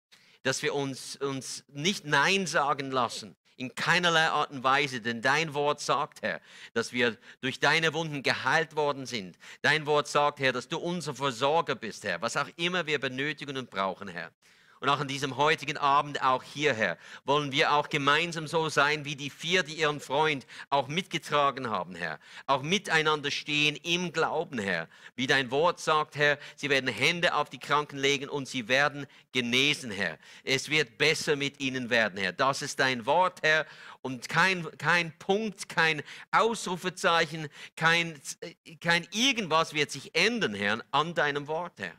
dass wir uns, uns nicht Nein sagen lassen, in keinerlei Art und Weise, denn dein Wort sagt, Herr, dass wir durch deine Wunden geheilt worden sind. Dein Wort sagt, Herr, dass du unser Versorger bist, Herr, was auch immer wir benötigen und brauchen, Herr und auch an diesem heutigen Abend auch hierher. Wollen wir auch gemeinsam so sein wie die vier, die ihren Freund auch mitgetragen haben, Herr. Auch miteinander stehen im Glauben, Herr. Wie dein Wort sagt, Herr, sie werden Hände auf die Kranken legen und sie werden genesen, Herr. Es wird besser mit ihnen werden, Herr. Das ist dein Wort, Herr. Und kein, kein Punkt, kein Ausrufezeichen, kein, äh, kein irgendwas wird sich ändern, Herr, an deinem Wort, Herr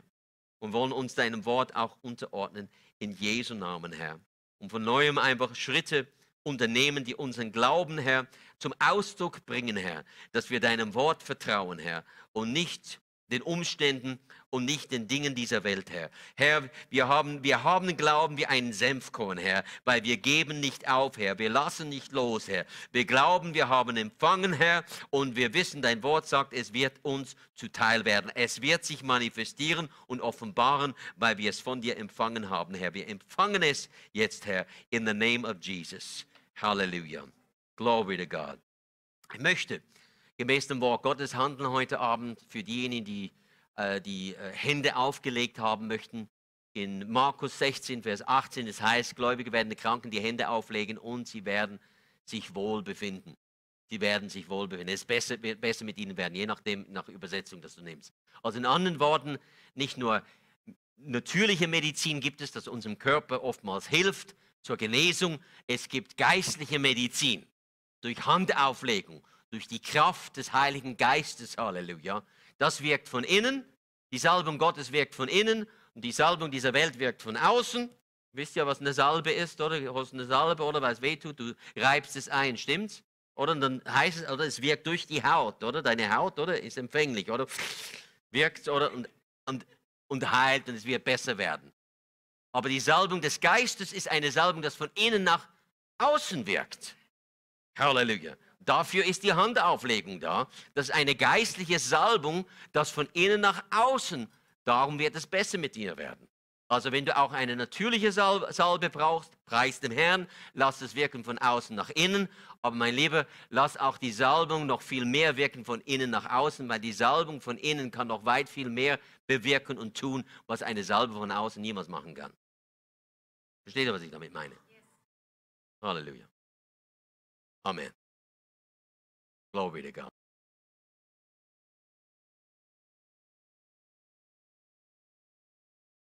und wollen uns deinem Wort auch unterordnen in Jesu Namen, Herr. Und von neuem einfach Schritte unternehmen, die unseren Glauben, Herr, zum Ausdruck bringen, Herr, dass wir deinem Wort vertrauen, Herr, und nicht den Umständen und nicht den Dingen dieser Welt, Herr. Herr, wir haben, wir haben Glauben wie einen Senfkorn, Herr, weil wir geben nicht auf, Herr. Wir lassen nicht los, Herr. Wir glauben, wir haben empfangen, Herr, und wir wissen, dein Wort sagt, es wird uns zuteil werden. Es wird sich manifestieren und offenbaren, weil wir es von dir empfangen haben, Herr. Wir empfangen es jetzt, Herr, in the name of Jesus. Halleluja. Glory to God. Ich möchte gemäß dem Wort Gottes handeln heute Abend für diejenigen, die äh, die äh, Hände aufgelegt haben möchten. In Markus 16, Vers 18, das heißt, Gläubige werden den Kranken die Hände auflegen und sie werden sich wohl befinden. Sie werden sich wohl befinden. Es wird besser, besser mit ihnen werden, je nachdem, nach Übersetzung, das du nimmst. Also in anderen Worten, nicht nur natürliche Medizin gibt es, das unserem Körper oftmals hilft zur Genesung. Es gibt geistliche Medizin durch Handauflegung, durch die Kraft des Heiligen Geistes. Halleluja. Das wirkt von innen, die Salbung Gottes wirkt von innen und die Salbung dieser Welt wirkt von außen. Wisst ihr, was eine Salbe ist, oder? Du hast eine Salbe, oder? Weil es weh tut, du reibst es ein, stimmt's? Oder? Und dann heißt es, oder? Es wirkt durch die Haut, oder? Deine Haut, oder? Ist empfänglich, oder? Wirkt, oder? Und, und, und heilt und es wird besser werden. Aber die Salbung des Geistes ist eine Salbung, das von innen nach außen wirkt. Halleluja. Dafür ist die Handauflegung da. Das ist eine geistliche Salbung, das von innen nach außen. Darum wird es besser mit dir werden. Also wenn du auch eine natürliche Salbe, brauchst, preis dem Herrn, lass es wirken von außen nach innen. Aber mein Lieber, lass auch die Salbung noch viel mehr wirken von innen nach außen, weil die Salbung von innen kann noch weit viel mehr bewirken und tun, was eine Salbe von außen niemals machen kann. Versteht ihr, was ich damit meine? Halleluja. Amen. Glory to God.